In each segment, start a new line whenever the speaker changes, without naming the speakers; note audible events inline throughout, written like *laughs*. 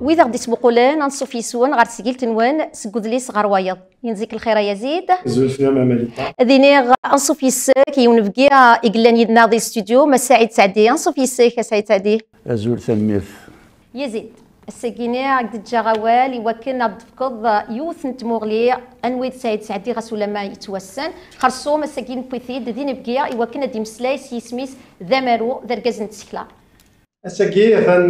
واذا غدي نصو في سون غار سجل تنوان سجود لي صغار ويض ينزيك الخير يا زيد فيها مامالي أذيني ذيني نصوف يسك يون بقي إقلان يدنا دي ستوديو ما سعيد سعدي السك يا سعيد سعدي
زول ثميف
يا زيد السكينة قد جاغوال غوال يوكلنا تفقد يوث نتموغلي انويد سعيد سعدي غسول ما يتوسن خرصوم السكين بوثيد دين بقيا يوكلنا ذا يسميس ذمرو ذرقز نتسكلا
غن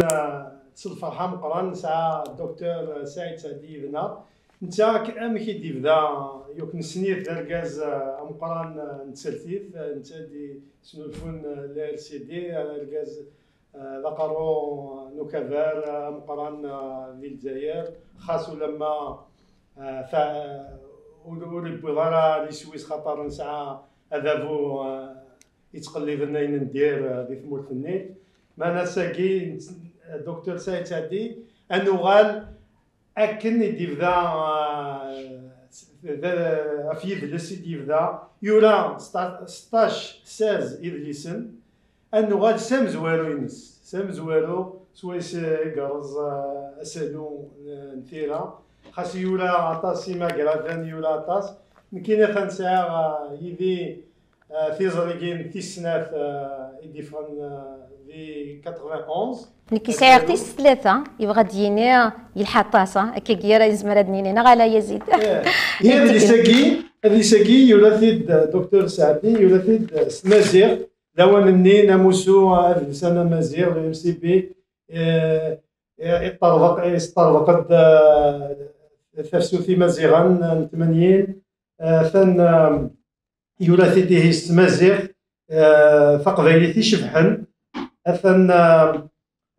تصل فرحه مقران نسعى الدكتور سعيد سعدي يبنا انت كامك يدي بدا يوك نسنيت الكاز آه، مقران آه، نتسلتيت انت آه، دي سنولفون الار سي دي الكاز لقرو نكفار مقران في الجزائر خاص لما ف ودور ضرا لي سويس خاطر نسعى اذافو يتقلب لنا ندير في ثمورة النيل ما نساكي دكتور سيد سادي انه قال اكن يبدا آه، في يدلس يبدا يورا 16 16 يدلسن انه غال سام زوالو ينس سام زوالو سويس قرز آه، اسالو آه، نثيره خاص يولا عطاس سيما كراثان يولا عطاس نكينا فنساع يدي في زرقين في سنات يدي فن في 91
ملي ساعه غتيس ثلاثه يبغى ديني طاسة هكا كيرا يزمر دنيني انا غالا يزيد إيه.
هي اللي *laughs* ساكي اللي ساكي يولثيد الدكتور سعدي يولثيد سمازيغ لوان مني ناموسو لسانا مازيغ ام سي بي إيه، يطربق إيه، استربقت في آه، مازيغا الثمانين آه، 80 ثان آه، يولثيديه مازيغ فقبيلتي شبحن أثن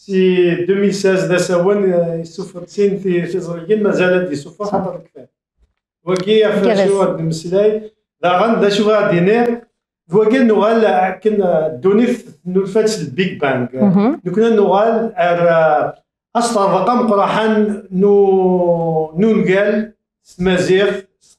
سي 2016 دا سوان يسوفر سين في تزريين مازال يسوفر خاطر كفاية وكي فاش واحد المسلاي لا غن دا شو غادي نير وكي نوغال كنا دوني نولفات البيج بانغ نكون نوغال اصلا الرقم قراحان نو نونغال سمازيغ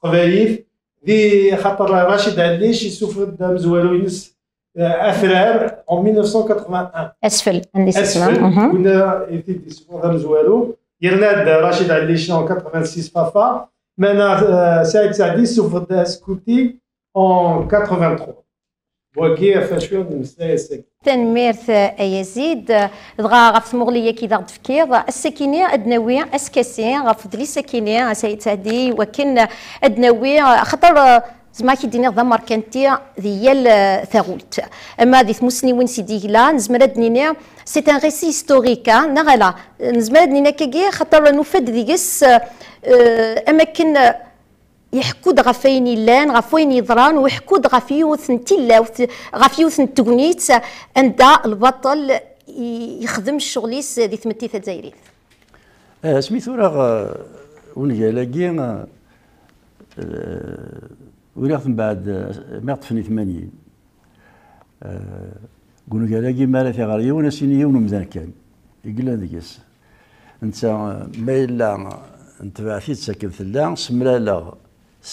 قبايل دي خاطر راشد عليش دا مزوالو ينس
اسرار
euh, en 1981
اسفل هندسه اسلام كنا
في سبونتان زوالو يرناد رشيد عليشنا 86 فافا مانا سعيد سعدي سوفد سكوتي en 83 وكي فاش فيهم المسايا الساكنه
تنميرت يزيد دغا غف مغلية كي ضغط فكير السكينية أدناوية أسكاسي غف دلي سكينية سيد سعدي وكن أدناوية خطر زعما ديني ضمر كانتي ديال الثغوت اما دي مسني وين سيدي لا نزمر دنينا سي ان ريسي هيستوريك نغلا نزمر دنينا كي خاطر نفد ديس اماكن آه، يحكو غف وين لان غف وين يضران ويحكو غف يوث نتلاوث غف عند البطل يخدم الشغليس دي ثمتي تزايرين
آه، سميثو راه آه، ونيا لاكي وريحت من بعد آه، ما طفني 80 قولوا قال لي ما في غير يوم سيني يوم مزال كان يقول لنا ديكس انت ما الا انت في تساكن الله سملا لا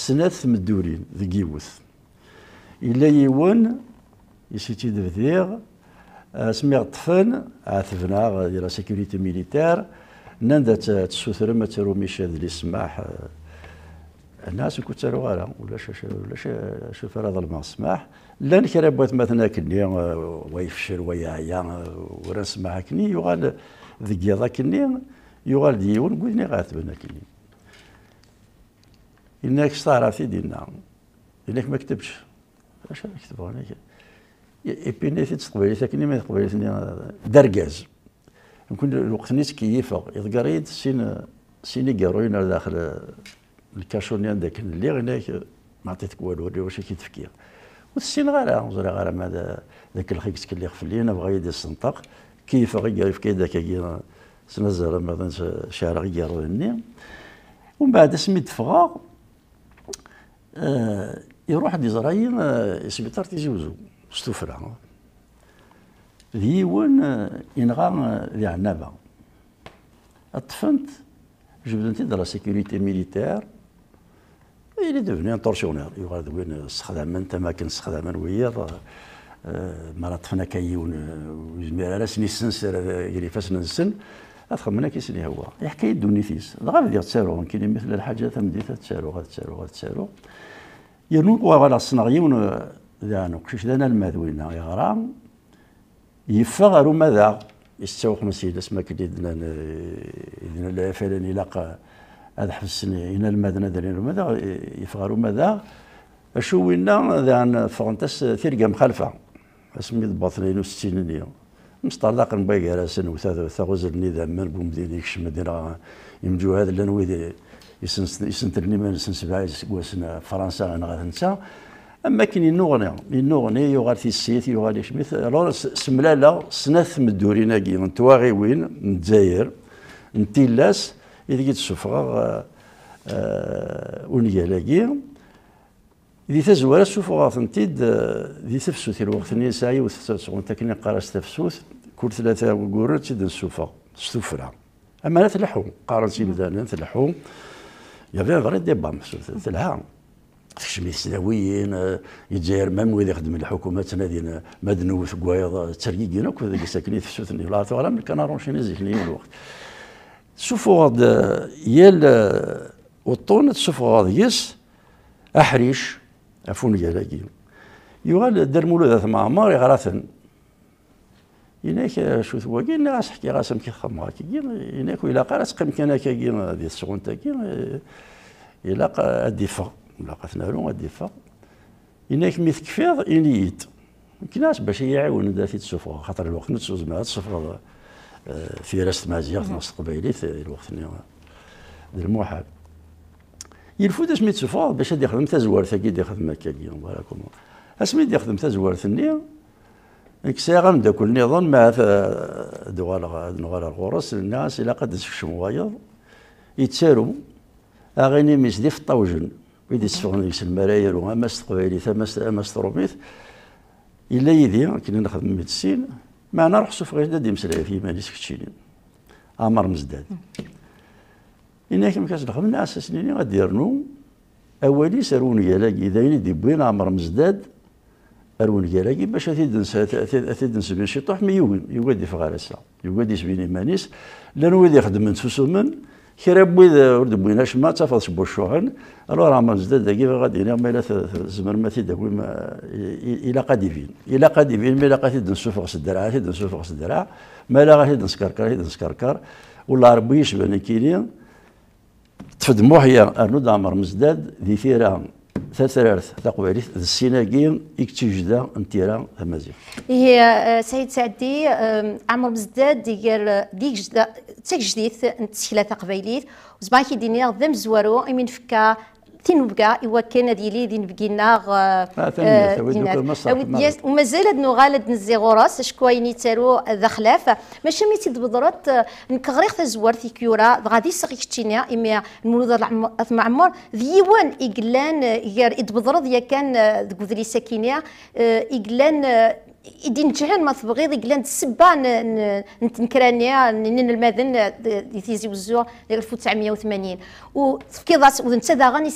سنث مدورين ذي الا يون يسيتي دفذيغ آه، سميغ طفن عاثفنا لا سيكوريتي ميليتير نندا تسوثرم تروميش هذا سماح آه، هنا سكوت غالا ولا ولا شوفير هذا سماح لا نكرا بوات مثلا كني ويفشل ويعيا ورا نسمع كني يغال ذيك يضا كني يغال ديون قولني بنا كني إنك صار في دينا إنك ما كتبش اش نكتب انا ايبيني في تقبليت ساكني ما تقبليت دركاز نكون الوقت نيت كيفه يضقريد سين سين يقروين داخل الكاشونيان داك اللي غناك ما عطيتك والو ولا واش كي تفكير والسين غالا وزرا غالا ما ذاك الخيكس اللي خفلينا بغا يدير السنطق كيف غير يفكي داك سنزر مثلا شارع غير هني ومن بعد سميت فغا آه يروح دي زرايم آه، سبيطار تيزوزو ستوفرا ديون آه، ينغى آه، في عنابه طفنت جبدنتي دو لا سيكوريتي ميليتير il est devenu un tortionnaire يغاد وين استخداما تماكن استخدام ويض ما طفنا آه، كيون آه، ويزمير على سني فاش ننسن نسن منا كي سني هو الحكاية دونيتيس غير بدي تسارو كاين مثل الحاجة تمديت تسارو تسارو غاتسارو غاتسارو يرنو وغالا سنغيون ذا نقشش ذا يا آه، غرام يفغروا ماذا يستوى خمسين اسمك اللي دنا دنا الفلان يلاقى هذا حسن هنا المدن دارين يعني ماذا يفغروا ماذا اشو وينا ذا فرونتس تيرقا مخالفة اسمي ضبطني ستينينيو مستردق نبغي غراسن وثاث ثغزل نيدا من بومدين يكش ديرا يمجو هذا لان ويدي يسنترني ما سن بعيد واسنا فرنسا انا ننسى اما كاين ينوغني ينوغني يوغال في السيت يوغال يشميث الور سملاله سناث كي نتواغي وين من الجزائر نتيلاس ideg i d-ssufɣeɣ ungal-agi di tazwara ssufɣeɣ-tent-id di tafsut lweqt-nni nesɛa yiwet tseghunt akken i neqqar-as tafsut kull tlata uguren tt-id nessufɣ s tuffra ama la tleḥḥu qqaren-tt imdanen tleḥḥu yavi vrai debam telha tekcem i tesdawiyin yezzayar mam wid ixeddmen lḥukuma ttnadin ma d newwet deg wayeḍ ttergigin akk deg-s akken i tefsut-nni laɛtuɣal am lkanarunciyen zik n yiwen lweqt سفغض يال وطون سفغض يس أحريش أفون يلاقي يغال دار مولود مع ماري يغراثن يناك شو ثوا كي ناس حكي غاسم كي خمم هاكي يناك وإلا قارس قم كان هاكا كي هذه السغون تاكي إلا الدفاع إلا قثنالو الدفاع يناك ميث كفيض ينيت كناس باش يعاون ذات السفغض خاطر الوقت نتسوز مع السفغض في رأس مازيغ في نص القبيلي في الوقت اللي الموحد يلفو اسمي تسفور باش غادي يخدم تازوار تازوارت اكيد يخدم هكا فوالا كومون اسمي غادي يخدم ديك الساعه نكسيغ كل نظام مع دوال نغال الغرس الناس الى قد تسكشم وايض يتسارو اغيني ميس دي في الطوجن ويدي تسفغن ديك المراير وما تقبيلي ثماس تروميث الا يدي كنا نخدم ميدسين معنا روح غير دادي مسلعي في مجلس كتشيلي عمر مزداد إنا كيما كتدخل من أساس ليني غادير نو أولي سرونيا لاكي إذا دي بوين عمر مزداد أرونيا لاكي باش أتيد نسى بين شيطوح مي يوين يوادي فغارسة يوادي يسبيني مانيس لأنه نوادي يخدم من سوسمن كرا بويد ور دبويناش ما تفاضش بوشوهن الو راه ما نزداد داكي غادي نير ما زمر ما تيداوي ما الى قاد يفين الى قاد يفين ما الى قاد تدنسو فوق الدراع تدنسو فوق الدراع ما لا غادي تدنسكركر تدنسكركر ولا ربي يشبه كيني تفد موحيا ارنو دامر مزداد ذي ثيران تترارث تقبلت السيناكين اكتجدا انتيرا المزيد
هي إيه، آه، سيد سعدي آه، عمر مزداد ديال ديك جدا تكجديت التسكيله تقبلت وزباكي دينيا ذم زورو امين فكا تنبقى إوا كان هذه ديلي دي آه، ثانية آه، ناغ ومازال هاد نغالد نزي غراس شكويني يتارو ذا خلاف ماشي مي آه، نكغريخ ذا زوار في كيورا غادي سغي كتينيا إمي المولود المعمر ذيوان إقلان إدبضرض يا كان ذكوذري ساكينيا إقلان دي نجحان ما تبغي تبغيض قلان تسبا نتنكرانيا نين المذن دي تيزي وزو 1980 وتفكيضات ونتا داغن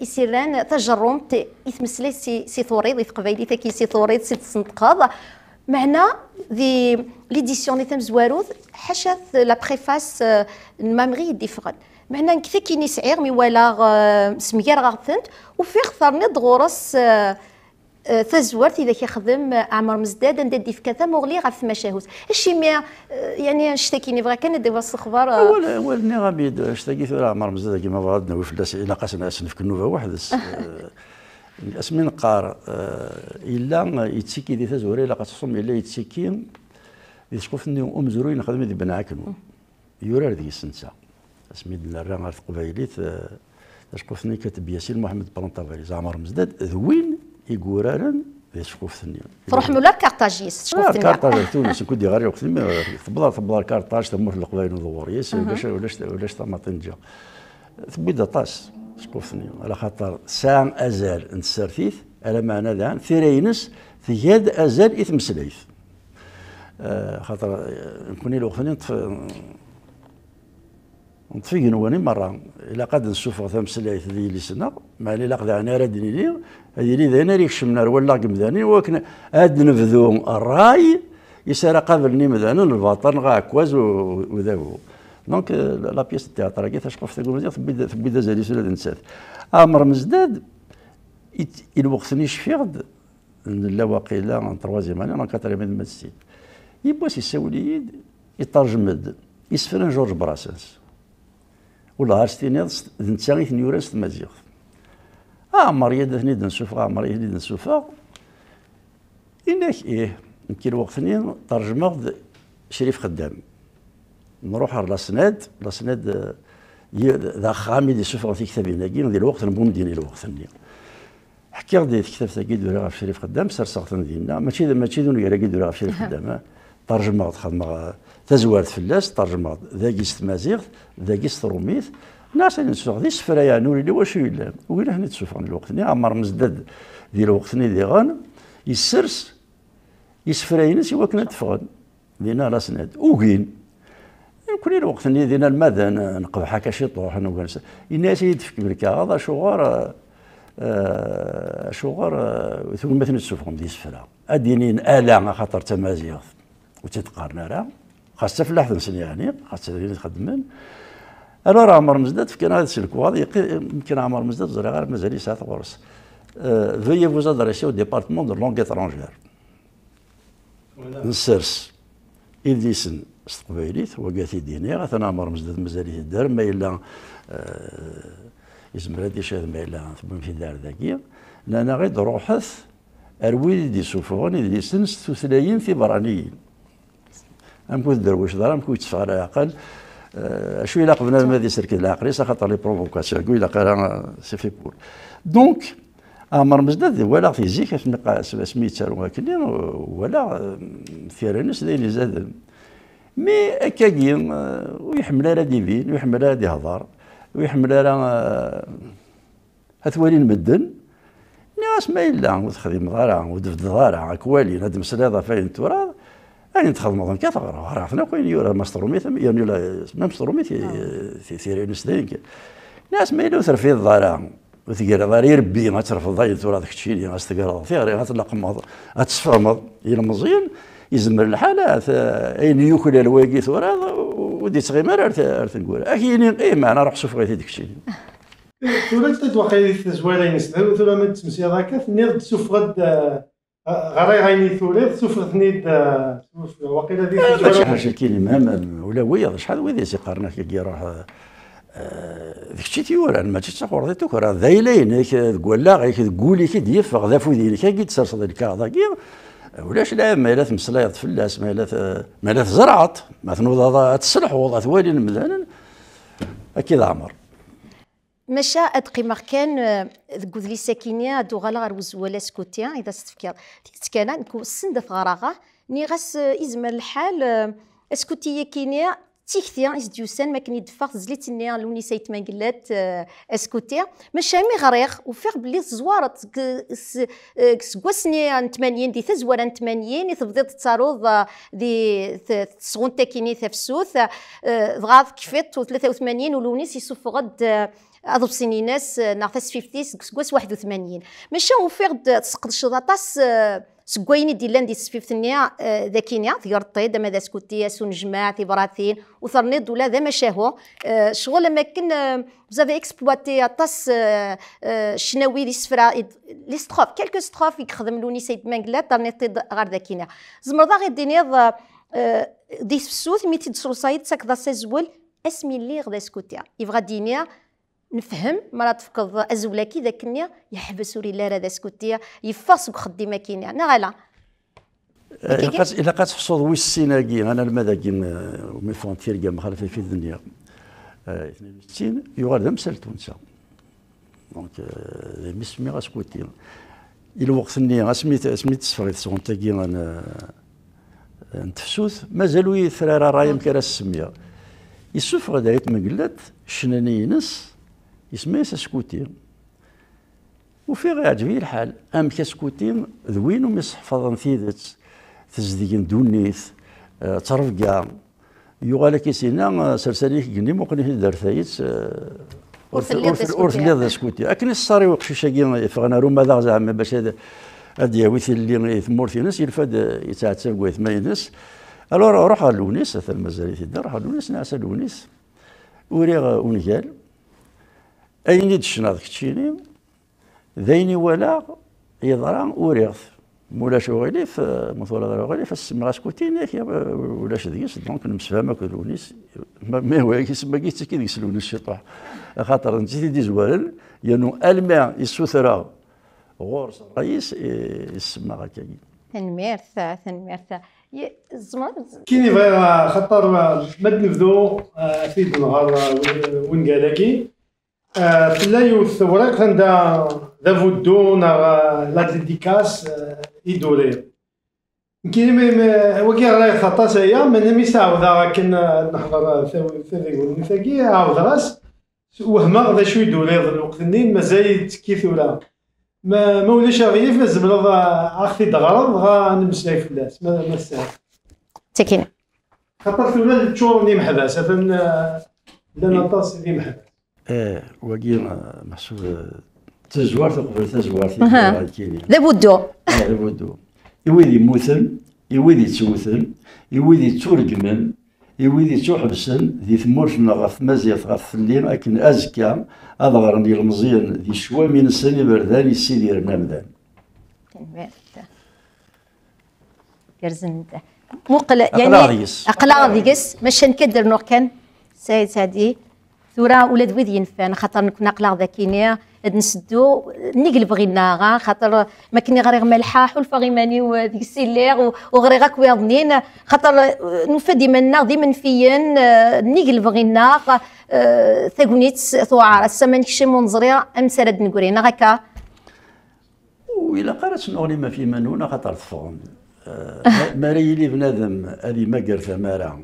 يسيران تجرم يتمسلي سي ثوريض يتقبيلي تاكي سي ثوريض سي تسنتقاض معنا دي ليديسيون اللي تمزواروث حشث لا بريفاس المامغي آه، ديفغن معنا نكثا كيني سعير مي ولا آه، سمير غارثنت وفي خثرني أه تزورت اذا كيخدم عمر مزداد ندي في كذا مغلي غير في مشاهوس ما يعني نشتكيني بغا كان ندي واس الخبر اول
اول ني غاميد نشتكي في عمر مزداد كيما بغاتنا وفي الناس الى قاسنا اسن في كنوفه واحد اسمين *laughs* قار آه، الا يتسكي دي تزوري الا قاتصم الا يتسكي دي ني ام زروي نخدم دي بنعكنو يورار دي سنسا اسمي دلارا قبيليت في قبايليت كتب ياسين محمد بلانطافي عمر مزداد ذوين يقورارن شكون في الثنيه تروح
مولار كارتاجيس تقول في كارتاج تونس
كودي غير وقت ما تبلا تبلا كارتاج تمر القبائل ودور ياس ولاش ولاش ولاش طماطنجه تبدا طاس شكون في على خاطر سام ازال نسرثيث على معنى ذان ثيرينس ثياد ازال اثم سليث آه، خاطر آه، نكوني لوخرين نطفي نطفي نواني مرة الا قد نسوفغ تمسلايت ذي اللي سنا معني الا قد انا راد لي هذه لي ذينا ريك شمنا ولا قمذاني وكنا اد نفذو الراي يسرى قابلني مثلا الباطن غا كواز هو دونك لا بيس تياتراكي تشقف تقول تبدا تبدا زالي سلا نسات امر مزداد الوقت اللي شفيغد لا واقيلا ان تروازيام اني ان كاتريام مدسين يبوس يسولي يترجم يسفرن جورج براسنس ولا عرس تينيض نتا غيث نيوراس تمازيغ عمر آه، يد ثني دنسوفا آه، عمر يد دنسوفا إنك إيه نكير وقت ثني ترجمة شريف خدام نروح على لاسناد لاسناد آه، ذا خامي دي سوفا في كتابي ناكي ندير الوقت نبوم ديني الوقت ثني حكي غدي كتاب ثاكي دور غا شريف خدام سرسغت ندينا ماشي ماشي دوني غير كي دور شريف *laughs* خدام ترجمة خدمة tazwart فلاس as terjmeɣ-d dagi s tmaziɣt dagi s trumit نسوق دي السفرة يعني ولي واش يلا وين هنا تسوفون الوقتني نعم، عمر مزدد الوقت الوقتني ذي غان يسرس يسفرينس يوكنا تفغن دينا ناد وكين كل الوقتني دينا المدن نقبح حكا شي طوح نوكنس الناس يدفك بالكاغ شغار آه، شغار ثم مثل تسوفون دي سفرة ادينين الا خاطر تمازيغ وتتقارن راه خاصة فلاح نسني يعني خاصة ثنسن خدمن أنا راه عمر مزداد فكان هذا سلكو هذا يمكن عمر مزداد زري غير مازال ساعة غرس فيي أه فوز ادريسي او ديبارتمون دو لونغ اترونجير نسرس إديسن ستقبيليت هو كاتي ديني غاث أنا عمر مزداد مزالي يدار ما إلا أه يزمر هادي ما إلا ثمن في دار ذاكي لأن غير روحث دي سوفوني إديسن ستوثلايين في برانيين امكو تدرويش دار امكو يتفق على عقل اشو آه، الا قبنا ما سيركي العقل خاطر لي بروفوكاسيون كو الا قال سي في بور دونك امر مزداد ولا في زيك سميت واكلين ولا آه، في رانس داين زاد مي اكاكي آه، ويحمل على ديفين ويحمل على دي هضار ويحمل على هثوالي المدن ناس ما إلا وتخدم ضارع ودفد ضارع كوالي هاد سلاضه فاين التراب أنا تخدم كيف كثر عرفنا وين يورا مسترومي ثم يعني لا ما مسترومي في في في رينس ناس ما يلو ترفي الضرام وثقيل ضار يربي ما ترفض ضايل تورا ذاك الشيء اللي يعني غاس تقرا ثيري غاتلقمض مض إلى مزيان يزمر الحالات اين يوكل الواقي ثورا ودي تغيمر ارث نقول اكينين أه، اي معنى روح شوف غير ديك الشيء
ثورا تتوقع التزويرين سدو ثورا ما تمسي هذاك نيض غد غريغيني ثوريت سفرتني وقيلا ذي شي حاجه
كاين ولا ويا شحال ويا سي قرنا كي يروح ذاك آه، الشيء تيوران ما تشتا قرضي توك راه ذايلين تقول غيك تقولي كي ديفغ ذا فودينك كي تسرسد الكاغدا كي ولاش لا ما لا تمسلايض فلاس ما لا ما لا تزرعط ما تنوض تصلح وضع ثوالي المدان اكيد عمر
ماشا ادقي كان دك آه، لي ساكينيا غالا غير وزوالا سكوتيا اذا ستفكر تكانا نكون سند في غراغا ني غاس يزمر آه، الحال آه، اسكوتيا كينيا تيكتيا ديوسان ما كني دفاق زليت نيا لوني سيت مانجلات اسكوتيا ماشي مي غريغ وفيغ بلي زوارت سكواسني ان 80 دي تزوار ان 80 تبديت تساروض دي تسغون تاكيني تفسوث ضغاض كفيت و 83 ولونيس غد اضرب سيني ناس آه، نعرفاس فيفتي سكواس واحد وثمانين ماشي وفيغ تسقد شضاطاس آه، سكويني دي لاندي سفيفتنيا آه، ذاكينيا في يرطي دا ماذا سكوتيا سون جماع في براثين وثرني دولا ذا ما شاهو شغل ما كن بزاف اكسبلواتي طاس شناوي لي سفرا لي ستخوف كالكو ستخوف يخدم لوني سيد مانكلا ترني طيد غار ذاكينيا زمرضا غير دينيض دي سوث ميتي دسروسايد ساك ذا سيزول اسمي لي غدا سكوتيا يبغى دينيا نفهم مرا تفقد ازولا كي ذاك النيا يحبس لي لا راه سكوتيا يفاس خدي ما كاين انا غالا الا
قات حصود وي السيناكي أنا المذاقي مي فونتير كاع مخالفة في الدنيا 62 يغار د مسال تونسا دونك مي سمي غاسكوتي الوقت النيا سميت سميت سفريت تاكي انا نتفسوث مازالو يثرى رايم كرا السميه يسفر دايت مقلات شناني يسميها سكوتي غير عجبي الحال ام كسكوتي ذوين وميصحفظن ثيدت تزدين دونيث أه ترفقا يغالا كيسينا آه، سلسلي كني مقني درثايت آه،
ورث تليض
سكوتي اكن الصاري شاكي فغنا روما ذا زعما باش هذا ادي ويث اللي ثمور تينس يلفد آه، ويث ما ينس الور روح لونيس مثلا مازال يتدار روح لونيس نعس لونيس وريغ ونجال أين تشناد كتشيني ذيني ولا يضرا أوريغث مولا شو في مثولا غيلي في السم راس كوتيني ولا شديس دونك نمسفهم هكا الونيس ما هو كيسما كيس كي ديس الونيس شيطوح خاطر نسيتي دي زوال يانو الماء يسوثرا غورس الرئيس يسمى
تنميرثا تنميرثا تنميرث كي
نبغي خاطر ما تنفذو آه، سيد النهار آه، وين قالكي في لاي الثورة كان دا دا فودو نار لا ديديكاس إيدوري كاين ما وكي راهي خطا سايا من ميسا عاود كنا نحضر ثاوي ثاوي يقول ميثاكي عاود راس وهما غدا شوي دوري الوقت ني ما كيف ولا ما ما ولاش غير في الزمن اختي دغرض غا غنمشي في الناس ما ما ساهل تكينا خطا ثورة تشورني محباس لا نطاس لي محبس.
ايه وكي محسوب تزوارت قبل تزوارت لابدو ايه لابدو يويد يموتن يويد يتوتن يويد يتورجمن يويد يتوحبسن ذي ثمورتنا غف مزيت غف الليل لكن ازكى اضغر المزيان ذي شوى من السنة بردان يسيدير نمدان
يرزن مقل يعني اقلاضيس اقلاضيس مش نكدر نوكن سيد هادي ثورا ولاد ويد ينفان خاطر كنا قلاغ ذاكيني نسدو نقلب غينا غا خاطر ما كني غريغ ملحاح ولفا غيماني وديك السيليغ وغريغا غاك خاطر نوفا ديما ديما نفيين نقلب غينا آه، ثاكونيت ثوار السما نكشم ونزري سرد نقولين غاكا
ويلا قرات نغني ما في منونا خاطر تفغن آه، ما ريلي بنادم هذه ما قرث مارا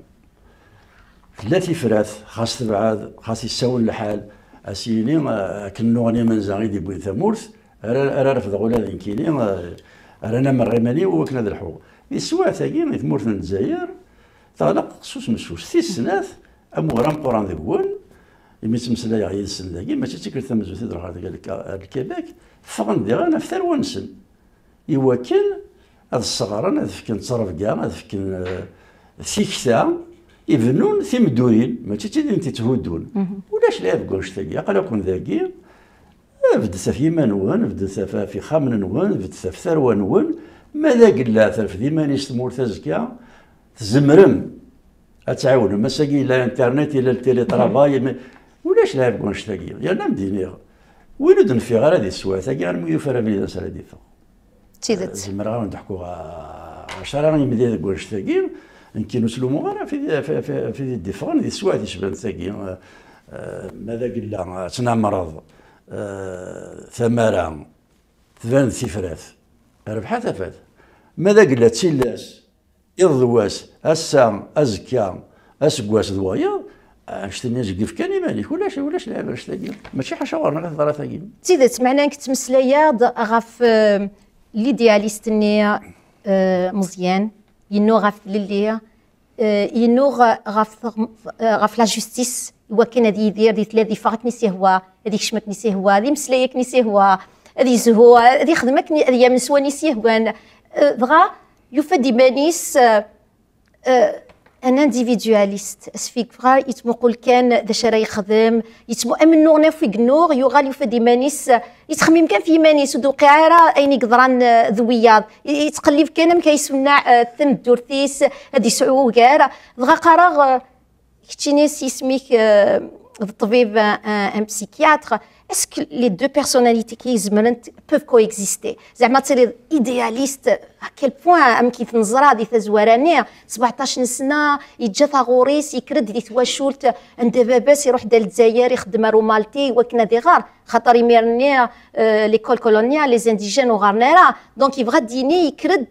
ثلاثة فرات خاص تبعاد خاص يساول الحال اسيلي كنوغني زاغي دي بوين ثامورث راه رفض ولا كيلي رانا من الرماني وكنا ذا الحو يسوى ثاقين ثمورث الجزائر تغلق سوس مسوس ثي سنات غرام قران ذي بوان يمي تمسلاي غير السن ذاكي ماشي تيكل ثمزو تيدر هذا الكيباك فغن ذي غانا في ثروة نسن يواكل هذا الصغار انا ذفكن تصرف كاع ذفكن آه، ثيكتا يبنون مدورين ماشي تيدين تتهدون ولاش لا بقولش قال قلقون ذاكي بدسا في مانوان بدسا في خامن ون بدسا في ثروة نون ماذا لا ثرف ديما نيش سمور تزكى تزمرم اتعاونوا مساكي لا انترنت الى التيلي ترافاي ولاش لا بقولش تاكي يا مديني نعم وين ودن نفي غير هذه السوايع تاكي غنميوفر بلي سالديفا تيدت زمرا نضحكوا عشرة راني مدير قولش تاكي كينو سلومو راه في في في, في دي ديفون دي سوا دي شبان ساكي آه، ماذا تنا آه، تنمرض آه، ثمارة ثمان سفرات ربحات تفات ماذا قلنا تسلاس إضواس السام أزكا أسقواس ضوايا اش الناس كيف كان يمالك ولاش ولاش لعب اش تاكي ماشي حاشا ورنا غير ثلاثة تاكي
تيدت معناها كتمسلايا غاف ليدياليست النية مزيان ينو غف للي آه، ينو غف آه، غف لا جوستيس وكان هذه يدير دي تلاذي فغت نسي هو هذيك شمت نسي هو هذه مسلايك نسي هو هذه زهو هذه خدمك هذه سوا نسي هو آه، فغا يفدي مانيس انا انديفيدواليست اسفيك فغا يتمو قول كان ذا شرا يخدم يتمو امن نوغ ناف نوغ يوغال دي مانيس يتخمم كان في مانيس ودو عارة اين يقدران ذوياض يتقلب كان مكيسمنا آه، الثم الدورثيس هادي سعو كار دغا قراغ كتشينيس يسميك آه، الطبيب ان بسيكياتر اسك لي دو بيرسوناليتي كيزمرن بوف اكزيستي زعما تصير ايدياليست كيل بوان ام كيف تنزرا دي تزوراني 17 سنه يتجا ثغوريس يكرد دي تواشولت عند باباس يروح دا الجزائر يخدم رومالتي وكنا دي غار خاطر يميرني آه ليكول كولونيال لي زانديجان وغارنيرا دونك يبغى ديني يكرد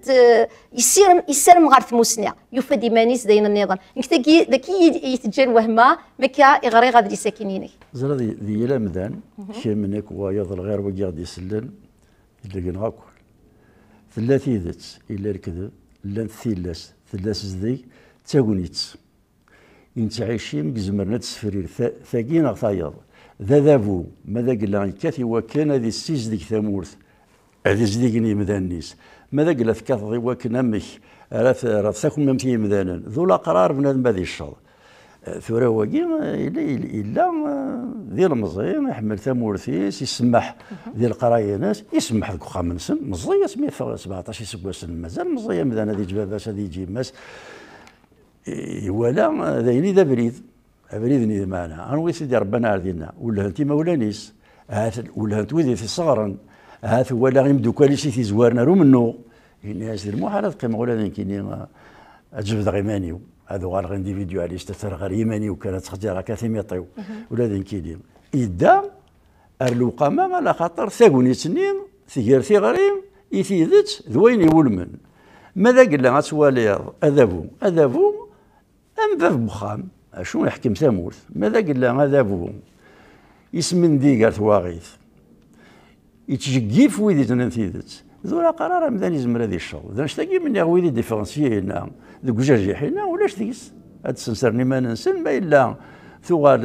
يسير يسير مغارت غار ثموسنيا دي مانيس داين النظام كي كي يتجا الوهمه مكا يغري غادي ساكنيني
زرا دي يلا مدان كي منك ويضل غير وكي غادي يسلل اللي غاكو ثلاث إذت إلا الكذب لن ثلاث ثلاث زدي تاغونيت إنت عايشين كزمرنا تسفرير ثاقينا غطايض ذا ذابو ماذا قلا كاثي وكان ذي السيز ديك ثامورث هذي زديقني مدانيس ماذا قلا ثكاثي وكان أمك راه ثاكم مثلي مدانا ذو الأقرار بنادم هذي الشر ثورة إلا إلا ذي المزي يحمل تامورثيس يسمح ذي القراية ناس يسمح لك من سن مزي سمي 17 سن مازال مزي مدان هذه جباباس هذه جيماس ولا ذايني ذا بريد أبريد ني معنا أنوي سيدي ربنا عرضينا ولا أنت مولانيس ولا أنت ويدي في صغرا هات ولا غير مدوكالي سي زوارنا رو منو إني هاز المحال تقيم ولا كيني أجبد غيمانيو هادو غير انديفيدواليست تاثر غير يماني وكانت اختيارها كثير يطيو ولادين كيديم إدا الوقامة على خاطر ثاقوني سنين ثير غريم يثيدت ذوين ولمن ماذا قلنا غتواليض أذابو أذابو أم باب بخام شنو يحكم ثاموت ماذا قلنا أذابو يسمن واغيث ثواغيث يتجقيف ويدي تنثيدت ذولا قرار مدان يزمر ديال الشغل اذا شتاقي من يغوي لي ديفرنسيي هنا ذوك جرجي حنا ولاش تيس هاد السنسر ما ننسن ما الا ثوغال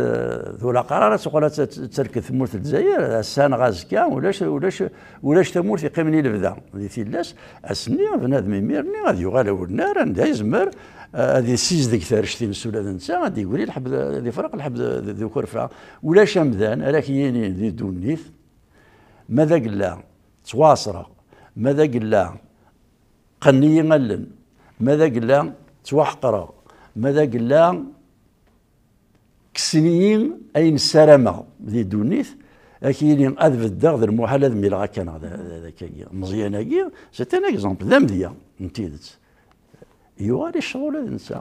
ثولا قرار تقول تركت ثمورة الجزائر السان غازكا ولاش ولاش ولاش في قيمني لبدا في تيلاس اسني بنادم يميرني غادي يغال ورنار عندها يزمر هذه سيز ديك ثارشتي مسؤول هذا نتا غادي يقول لي الحب هذه فرق الحب ذكور كرفرا ولاش امذان راك يني ذي دونيث ماذا قلا تواصره ماذا قلا قني غلن ماذا قلا توحقرا ماذا قلا كسنيين اين سرما ذي دونيث اكيلي اذف الدغ ذي المحال هذا ميلغا كان هذاك مزيان هاكي سيت ان اكزومبل ذا مديا ان تيدت ايوا لي الشغل هذا نسى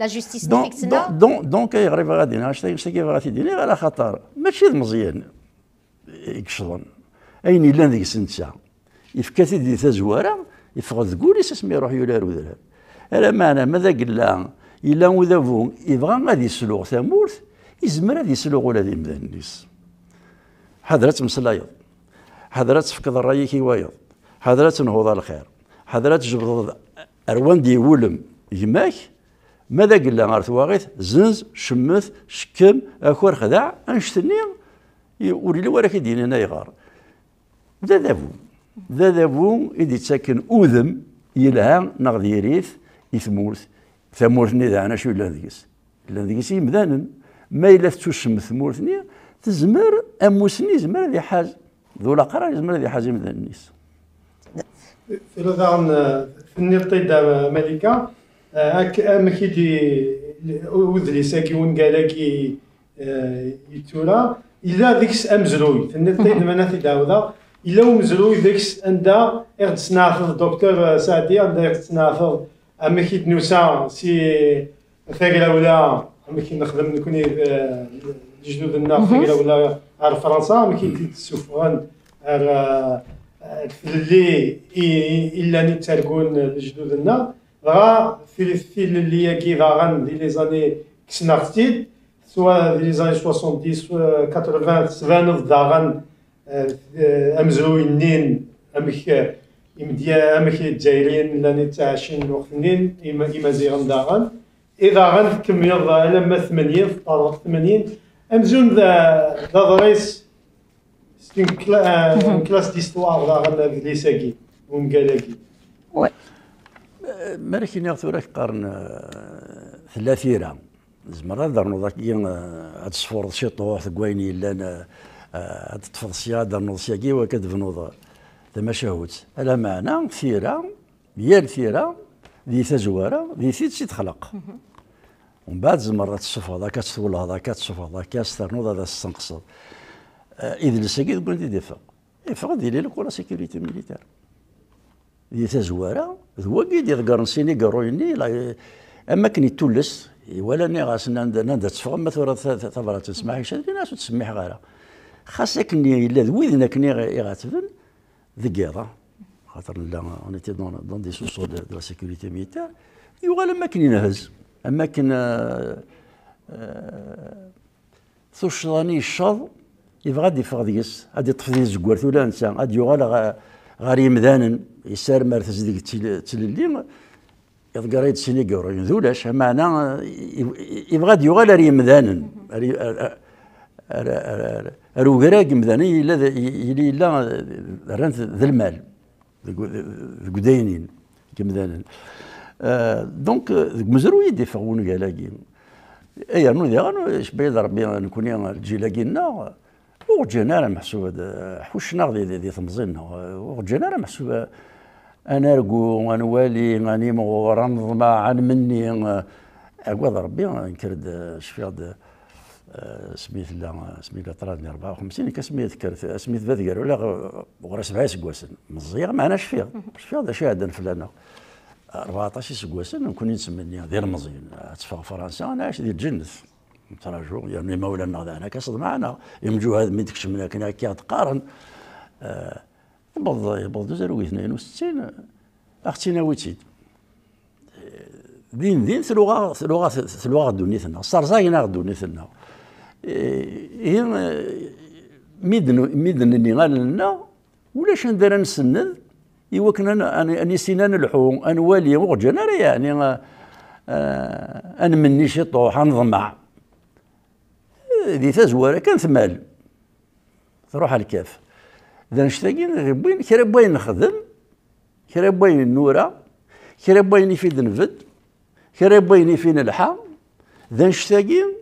لا جوستيس دونك دونك دونك غريب غادي نشتي نشتي غادي على خاطر ماشي مزيان يقصدون اين الا ذيك سنتها يفكاتي دي تزوارا يفغذ قولي اسمي يروح يولار وذهب على معنى ماذا قلا إلا وذابو يبغى غادي يسلوغ تامورت يزمر غادي يسلوغ ولا ذي مذنيس حضرت مسلايض حضرت تفقد رايك وايض حضرت نهوض الخير حضرت جبض أروان دي ولم يماك ماذا لها غار واغيث زنز شمث شكم أكور خداع أنشتني لي وراك ديننا يغار ذا ذا ذا دابو إذا تسكن أوذم يلها نغذي يريث يثمورث ثمورثني ذا أنا شو لانذيس لانذيس يمذانا إيه ما إلا تسم ثمورثني تزمر أموسني زمر ذي حاج ذولا قرار زمر ذي حاج يمذان النيس
رضان فني رطيدة ملكة أك أم كيدي أوذلي ساكي ونقالاكي آه، يتولا إلا ذيكس أمزلوي فني رطيدة *laughs* مناثي داوذا إلا ومزروي داكس عند ارد سنافر دكتور سعدي عند ارد سنافر أما كي تنوسا سي فاكرا ولا أما كي نخدم نكوني جنودنا فاكرا ولا على فرنسا أما كي تسوفغن على اللي إلا نتركون لجنودنا غا في في اللي كي غا دي لي زاني كسنا ختيد سوا دي لي زاني 70 80 سفانف داغن امزوينين امك امديا امك الجزائريين اللي نتعاشين وقتنين امازيغن داغن اذا غنكمل لما ثمانين طرق ثمانين امزون ذا ذا ضريس سيتون *laughs* كلاس ديستوار ذا غنا ليساكي ومقالاكي وي
مالك نيغ راك قرن آه، ثلاثيره زمرا ذا نوضاك هاد الصفور شي طوح كواين الا هاد تطفض سيادة نوصياكي وكد بنوض ثم شاهوت ألا معنى ثيرة هي ثيرة ذي تزوارة ذي ثيت تخلق ومن بعد زمرة هذا كتسول هذا كتشوف هذا كاستر نوض هذا تستنقصد إذ لساكي تقول دي دفق يفق ديري لك ولا سيكوريتي ميليتار ذي تزوارة ذو كي دي ذكر نسيني قرويني أما كني تولس ولا ني غاس نندا تفهم مثلا ثبرات تسمح يشد ناس وتسمح غيرها خاصك ني الا d كني غاتفن iɣatben خاطر لا اون ايتي دون دون دي سوسو دو لا سيكوريتي ميليتير يوغال اما كني نهز اما كنا توشطاني الشر يبغى دي فغديس غادي يطفي دي الزوار ولا نسى غادي يوغا يوغال يمدان يسار يسارمر ديك تللي يذكر يد سينيغور يذولاش معنى يبغى يوغا لا يمدان اروغراك مداني يلا يلي لا رانت ذا المال قدينين داينين آه، دونك مزروي دي فغون كالاكي اي نو دي غانو شبيد ربي نكون الجيلاكينا وجينا راه محسوب حوشنا دي دي, دي تمزينا وجينا راه محسوب انا والي غنوالي مغور غنظما عن مني اقوى ربي نكرد شفيع سميت لا سميت طرادني 54 كسميت ذكرت سميت بذكر ولا غير سبعه سكواسن مزيغ معنا مش فيها شي عندنا فلانا 14 سكواسن نكون نسمني دير مزيان تفاق فرنسا انا عايش ديال الجنة تراجو يعني مولانا هذا انا كصد معنا يمجو هذا من تكشم لك كنا كي تقارن آه، يبض يبض زروي 62 اختي ناويتي دين دين سلوغا سلوغا دوني ثنا صار زاينا ثنا إيه، ميدن ميدن اللي قال لنا ولاش ندير نسند يوكن انا اني سينا نلحو انوالي وغجن انا يعني آه، انا مني شي طوح نظمع ذي تزواره كان ثمال تروح الكاف اذا نشتاقي بوين كرا بوين نخدم كرا بوين نورا كرا بوين يفيد نفد كرا بوين يفيد نلحى اذا نشتاقي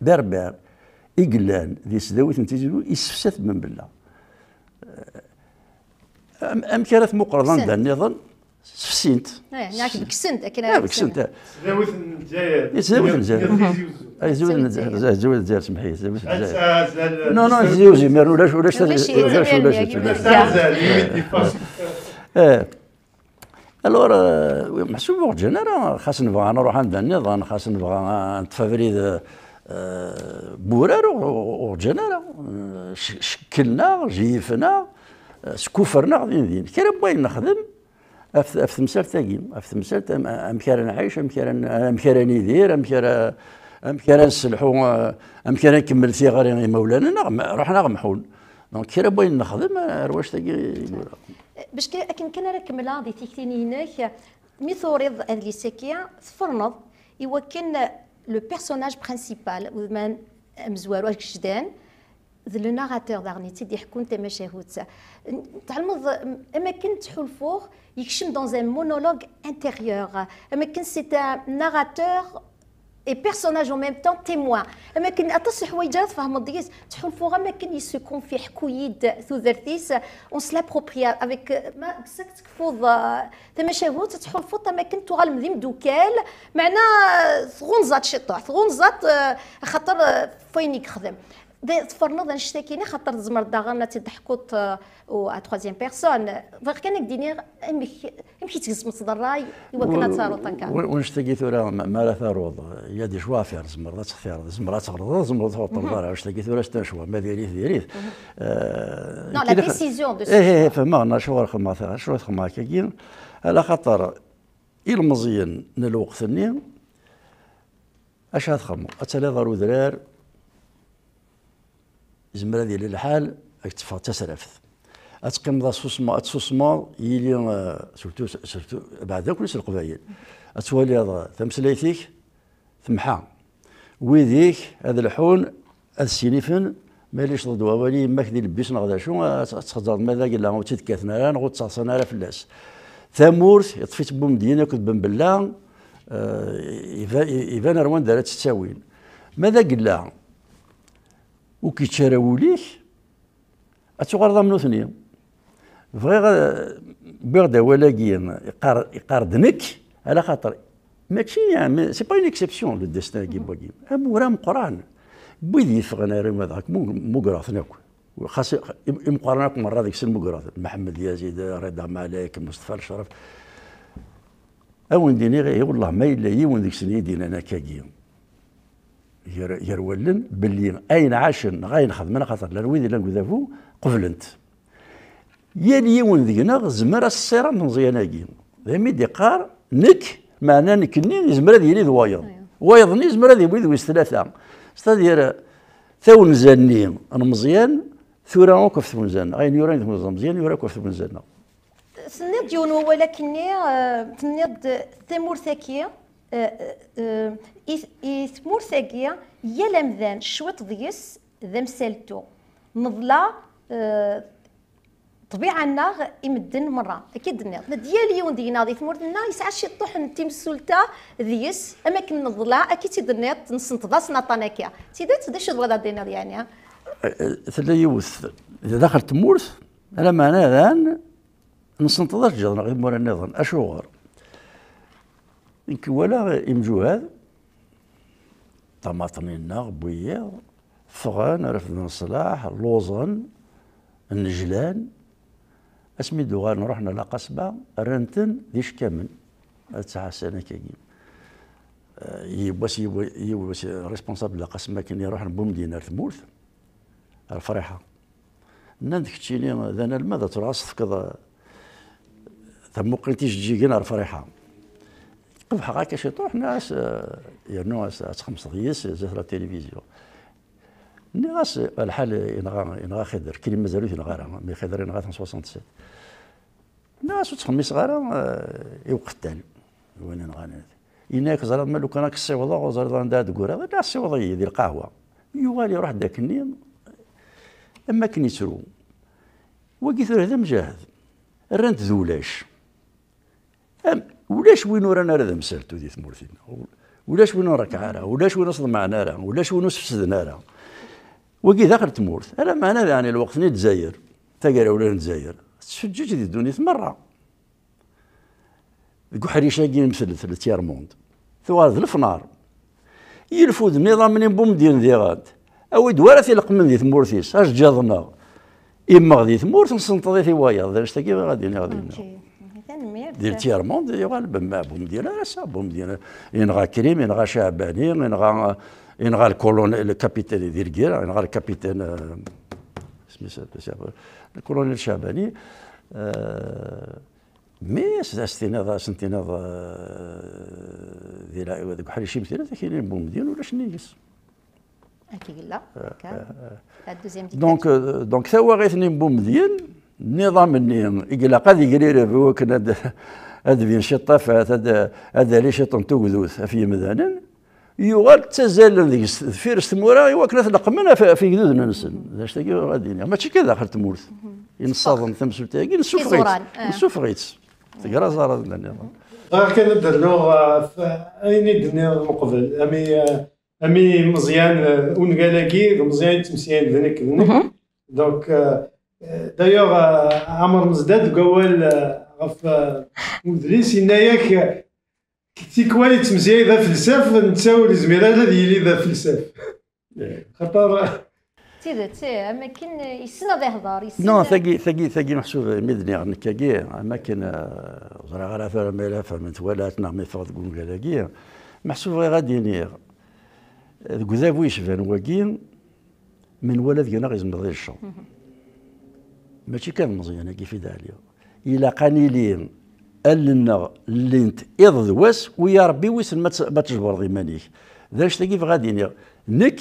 دربار إقلال ذي سداوية نتيجة يسفسات من بلا أم أم كانت مقرضان دا النظام سفسنت
إيه، يعني بكسنت اكيد إيه، بكسنت زاويه
الجزائر زاويه إيه، الجزائر زاويه
الجزائر زاويه الجزائر سمحي زاويه الجزائر نو نو زيوزي ميرو علاش علاش علاش علاش علاش اه الور محسوب وقت جينا خاص نبغى نروح عند النظام خاص نبغى نتفافري بورار وجنانا شكلنا جيفنا سكوفرنا ذين ذين كي بغينا نخدم في تمثال تاكي في تمثال امك راه نعيش امك راه امك راه ندير امك راه امك راه نسلحو امك راه نكمل سيغاري غير رحنا غمحون دونك كي راه بغينا نخدم رواش تاكي
باش كان كان راه كملا تيكتيني هناك مي توريض ادليسكيا تفرنض يوكن le personnage principal, ou le narrateur d'Arnit, il dit que مشاهد تعلموا اما كنت تحلفوه يكشم dans un monologue intérieur اما كنت c'est un narrateur اي بيرسوناج او ميم طون تيموان اما كن اطس حوايجات فهم الضيس تحول فوغا ما كن يسكون في حكويد ثوذرتيس اون سلا بروبريا افيك ما بسك تكفوض ثم شاهوت تحول فوض ما كنت تغال مذيم دوكال معنا ثغونزات شطوح ثغونزات خاطر فين يخدم دي تفرنض نشتكيني خاطر زمر داغنا تضحكو و تخوازيام بيغسون فغ كان ديني امشي تقسم صدراي ايوا كنا تارو تنكا
ونشتكي ثورا ما لا ثاروض يا دي شوافير زمر تخير زمر تغرض زمر تغرض طلبار ونشتكي ثورا شوا ما ديريث ديريث نو لا ديسيزيون دو ايه, إيه،, إيه، فما انا شو خما شو خما كاين على خاطر المزيان الوقت ني اش هاد خمو اتلا ضرو درار زمرا ديال الحال تفرغ تسرفت اتقيم ذا سوسما اتسوسما يلي آه، سورتو سورتو بعد كلش القبائل اتولي هذا ثم سليتيك ثم حا ويديك هذا الحون السينيفن ماليش ضد والي ما كدير لبيس نغدا شو آه، تخزر آه، ماذا قال لهم كاثنا تيتكاثنا نغوت تصاصنا فلاس ثامورت يطفيت بومدينه كنت بن بلا يبان روان دارت التاويل ماذا قال لهم وكيتشارى وليك اتغرض من ثنيه بغيغ بغدا ولا يقار يقاردنك على خاطر ماشي يعني سي با اون اكسبسيون لو ديستان كي باكي ابو راه مقران بيدي يفغنا راه هذاك مقراث ناكل وخاص مقارناكم مره ذيك السن مقراث محمد يزيد رضا مالك مصطفى الشرف اون ديني غير والله ما الا يون ديك السن يدينا انا كاكيهم يرولن باللي اين عاشن غاين خدمنا خاطر لا ويدي لا كذافو قفلنت يا ليون ذينا زمر السيرة من زياناكي ميدي قار نك معنا نكني يزمر هذا يلي ذوايض وايضني زمر ذي يلي ذويس أيوه. ثلاثة ستادير ثون زاني مزيان ثورا وكف ثون زان غاين يورا مزيان يورا كف ثون زان
سنيد يون ولكني تنيد آه، ثمور ثاكي آه، آه، تمورثاقيا يا لمذان شوط ضيس ذا مسالتو نظلا آه، طبيعة ناغ يمدن مرة أكيد نيض ديال يون دينا دي دينا يسعى شي طحن تيمسولتا ذيس أما كن نظلا أكيد تيدنيض يعني. نسنت ضاس تيدا تيدا شو ضغدا دينا يعني
ثلا يوث إذا دخل تمورث أنا معنا الآن نسنت ضاس جدنا غير مورا نظن أشهر إنك ولا يمجو هذا طماطنينا قبوية فغان رفد بن صلاح لوزن النجلان اسمي دوغان رحنا لقصبة رنتن ديش كامل تسعة سنة آه، كاين يبوس يبوس ريسبونسابل لقسمة كان يروح بومدينة ثمورث الفريحة نان تكتشيني ذانا الماذا تراس كذا ثم قريتيش تجي كنا الفريحة قبح غاكا شي طوح ناس آه، يرنو يعني تخمس ديس زهرة التلفزيون ناس الحال ينغا ينغا خضر كلمة مازالو ينغا مي خضر ينغا 67 ناس وتخميس غارا آه، يوقف تاني وين ينغا إناك زرد ما مالو كان راك السيوضة وزرد عندها تقول هذا كاع السيوضا ديال القهوة يغالي يروح داك النين أما كني يترو وكي هذا مجاهد رانت ذولاش أم ولاش وين ورانا راه مسالتو دي تمورتنا ولاش وين ركعنا راه ولاش وين صدمعنا راه ولاش وين سفسدنا راه وكي داخل تمورت انا معنا يعني الوقت ني الجزائر تاكارا ولا الجزائر تسجج دي الدنيا مره ديك حريشه كي مسلت لتيار موند ثوار الفنار يلفو نظام من بوم دين ديغاد او ورا في لقمن دي تمورتيس اش جاضنا اما غادي تمورت نسنطضي في وايا اش اشتكي غادي غادي
ديال تيرموند يغا
البما بوم ديال راسا بوم ديال ينغا كريم ينغا شعباني ينغا ينغا الكولون الكابيتان ديال كيرا ينغا الكابيتان سميتها الكولونيل شعباني مي استناض نظا ديال بحال شي مثال بوم بومدين ولا شنيس اكيد لا دونك دونك ثوا هو غير بومدين النظام اللي يقلق هذه يقري هو هذا بين شي طفات هذا لي شي طنتو قدوث في مثلا يوغال تزال ذيك فيرس تمورا يواكل تلقمنا في قدود ننسن ذاش تاكي غادي نعم. ماشي كذا خرت تمورث ينصادم ثم تاكي نسوفغيت آه. نسوفغيت تقرا زار هذا النظام
غير كان في اين الدنيا قبل امي امي مزيان ونقالاكي مزيان تمسيان ذنك ذنك دونك دايوغ عمر مزداد قوال غف مدرس ياك كي كواليت مزيان ذا فلسف نتساول زمير هذا يلي ذا فلسف خاطر
تي اماكن يسنى ذا هضار يسنى نو
ثقي ثقي ثقي محسوب مدني عن كاكي اماكن زرا غرا فهم لا فهمت ولا تنعمي فقط تقول كاكي محسوب غادي نير كوزاف ذا ويش فان واكين من ولد كنا غيزمر الشو ماشي كان مزيان كيف يداليو الى قاني ليم اللي انت اض واس ويا ربي ويس ما تجبر ضمانيك ذا اش كيف غادي نك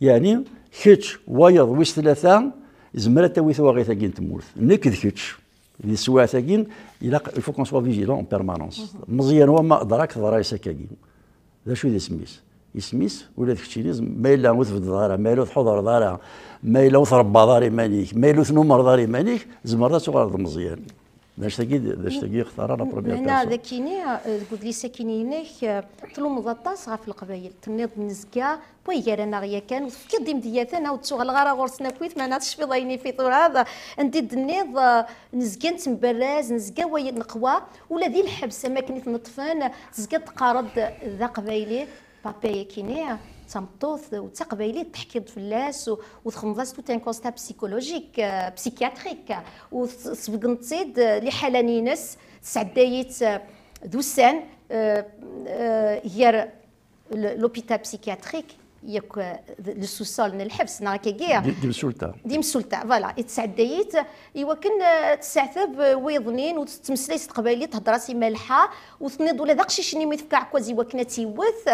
يعني خيتش ويض ويس ثلاثه زمرا تاوي ثواغي غي ثاكين تمورث نك خيتش اللي سوا ثاكين الى فو كون سوا فيجيلون بيرمانونس مزيان هو ما ادراك ضرايس كاكين ذا شو ذي سميس اسميس ولا كشتيني ما الا وثبت دارها ما الا تحضر دارها ما الا وتربى دار مانيك ما الا تنمر دار ايمانيك زمرت تغرد مزيان باش تاكيد باش تاكيد اختار انا بروبيا بيرسون هنا
ذاكيني قلت لي تلوم تلومض غا في القبايل تنيض نزكا ويا انا غيا كان وفكي ديم انا وتشغل غرا غورسنا كويت ما ناتش في ضيني في هذا ندي دنيض نزكا نتمبراز نزكا وي نقوى ولا ذي الحبس ما كنت نطفان نزكا تقارض ذا قبايلي بابي كينيا تمطوث وتقبيلي تحكي فلاس وتخمضات تو ان كونستا بسيكولوجيك بسيكياتريك وتبقنطيد لحاله نينس سعدايت دوسان هي لوبيتال بسيكياتريك ياك لو من الحبس كي كيكيا ديم سلطة ديم سلطة فوالا تسعديت ايوا كن تسعثب ويضنين وتتمسلي تقبالي تهضر راسي مالحه وتنيض ولا داقشي شني كاع كوزي وكنا تيوث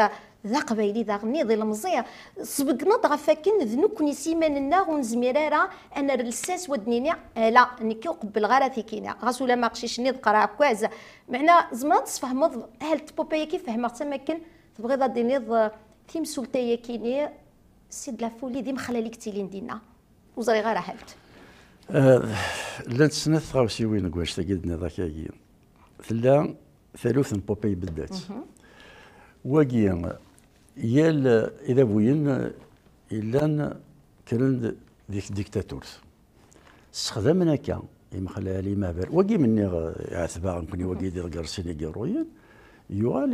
ذا قبايلي ذا غني ذي المزية سبق نضغ فاكن ذنوك نسيمان ونزمير ارا انا رلساس ودنيني آه، لا نكي قبل غير ثيكينا غاسو لما قشيش نيض قرا كوازا معنا زمان تفهمض هل تبوبايا كيف فهمت تماكن تبغي ذا دينيض آه، تيم سلطايا كيني سيد لافولي ديم خلاليك تيلين دينا وزري غير هلت
آه، لان سنة غاوسي وين كواش تاكيدنا ذاك ثلا ثالوث بوباي بدات واقي يل إذا بوين إلان كرن ديك ديكتاتور استخدمنا كا يمخلى لي ما بال وكي مني عتبا نكوني وكي ديال كارسيني كيرويين يوال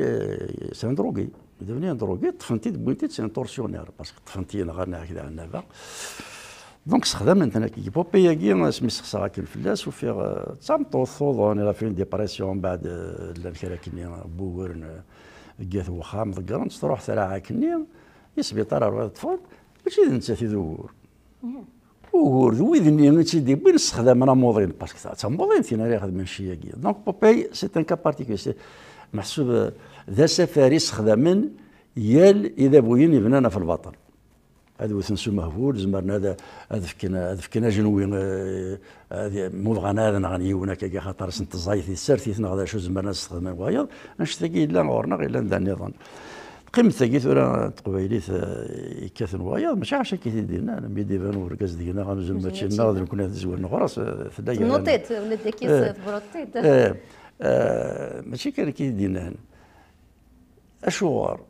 دروغي دابني دروغي طفنتي بوينتي سان تورسيونير باسكو طفنتي غانا هكذا عندنا با دونك استخدمنا انا كي بوبي ياكي اسمي سخسا كل فلاس وفيغ تسامطو ثوض انا فين ديبرسيون بعد لان بوغرن بوورن كات وخام ذكرن تروح تراعى كني يسبيطار ربي طفل ماشي نتا تيدور وغور ذوي ذني دي بين استخدام راه موضين باسكو تا موضين تينا اللي خدمنا شي كي دونك بوباي سي ان كا بارتيكولي محسوب ذا سفاري استخدام يال اذا بوين يبنانا في البطن هذا هو وثنسو مهبول زمرنا هذا هذا فكنا هذا فكنا جنوي آه، هذا موضغنا هذا غنيونا كي خاطر سنت الزايث سرتيث نغدا شو زمرنا نستخدم الوايض نشتكي لا غورنا غير لا ظن قيمة ثقيت ولا تقبيليت يكاث آه، وايض ماشي عشان كي دينا مي ديفان وركاز دينا غنزم ماشي ناض كنا زوال في الدايرة يعني. نوطيت
ولاد إيه. كيس بروطيت إيه.
آه، ماشي كان كي دينا اشوار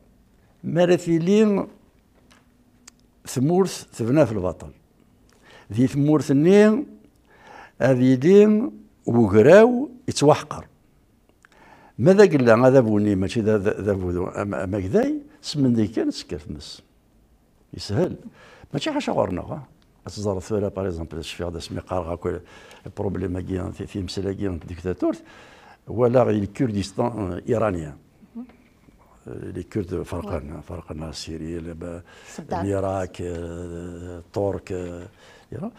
مارثيلين ثمورس تبنى في البطل ذي ثمورس النين هذي دين وقراو يتوحقر ماذا قلنا هذا بوني ماشي ذا بوذو اما كذاي سمن ذي كان سكر تمس يسهل ماشي حاجه غورنا ها تزرف ثورة باغ اكزومبل شفيع دا سمي قارغا كل البروبليم في مسلا كي ديكتاتور ولا الكردستان ايرانيان آه، لي كرد فرقنا نعم. فرقنا سيري العراق الترك آه، آه،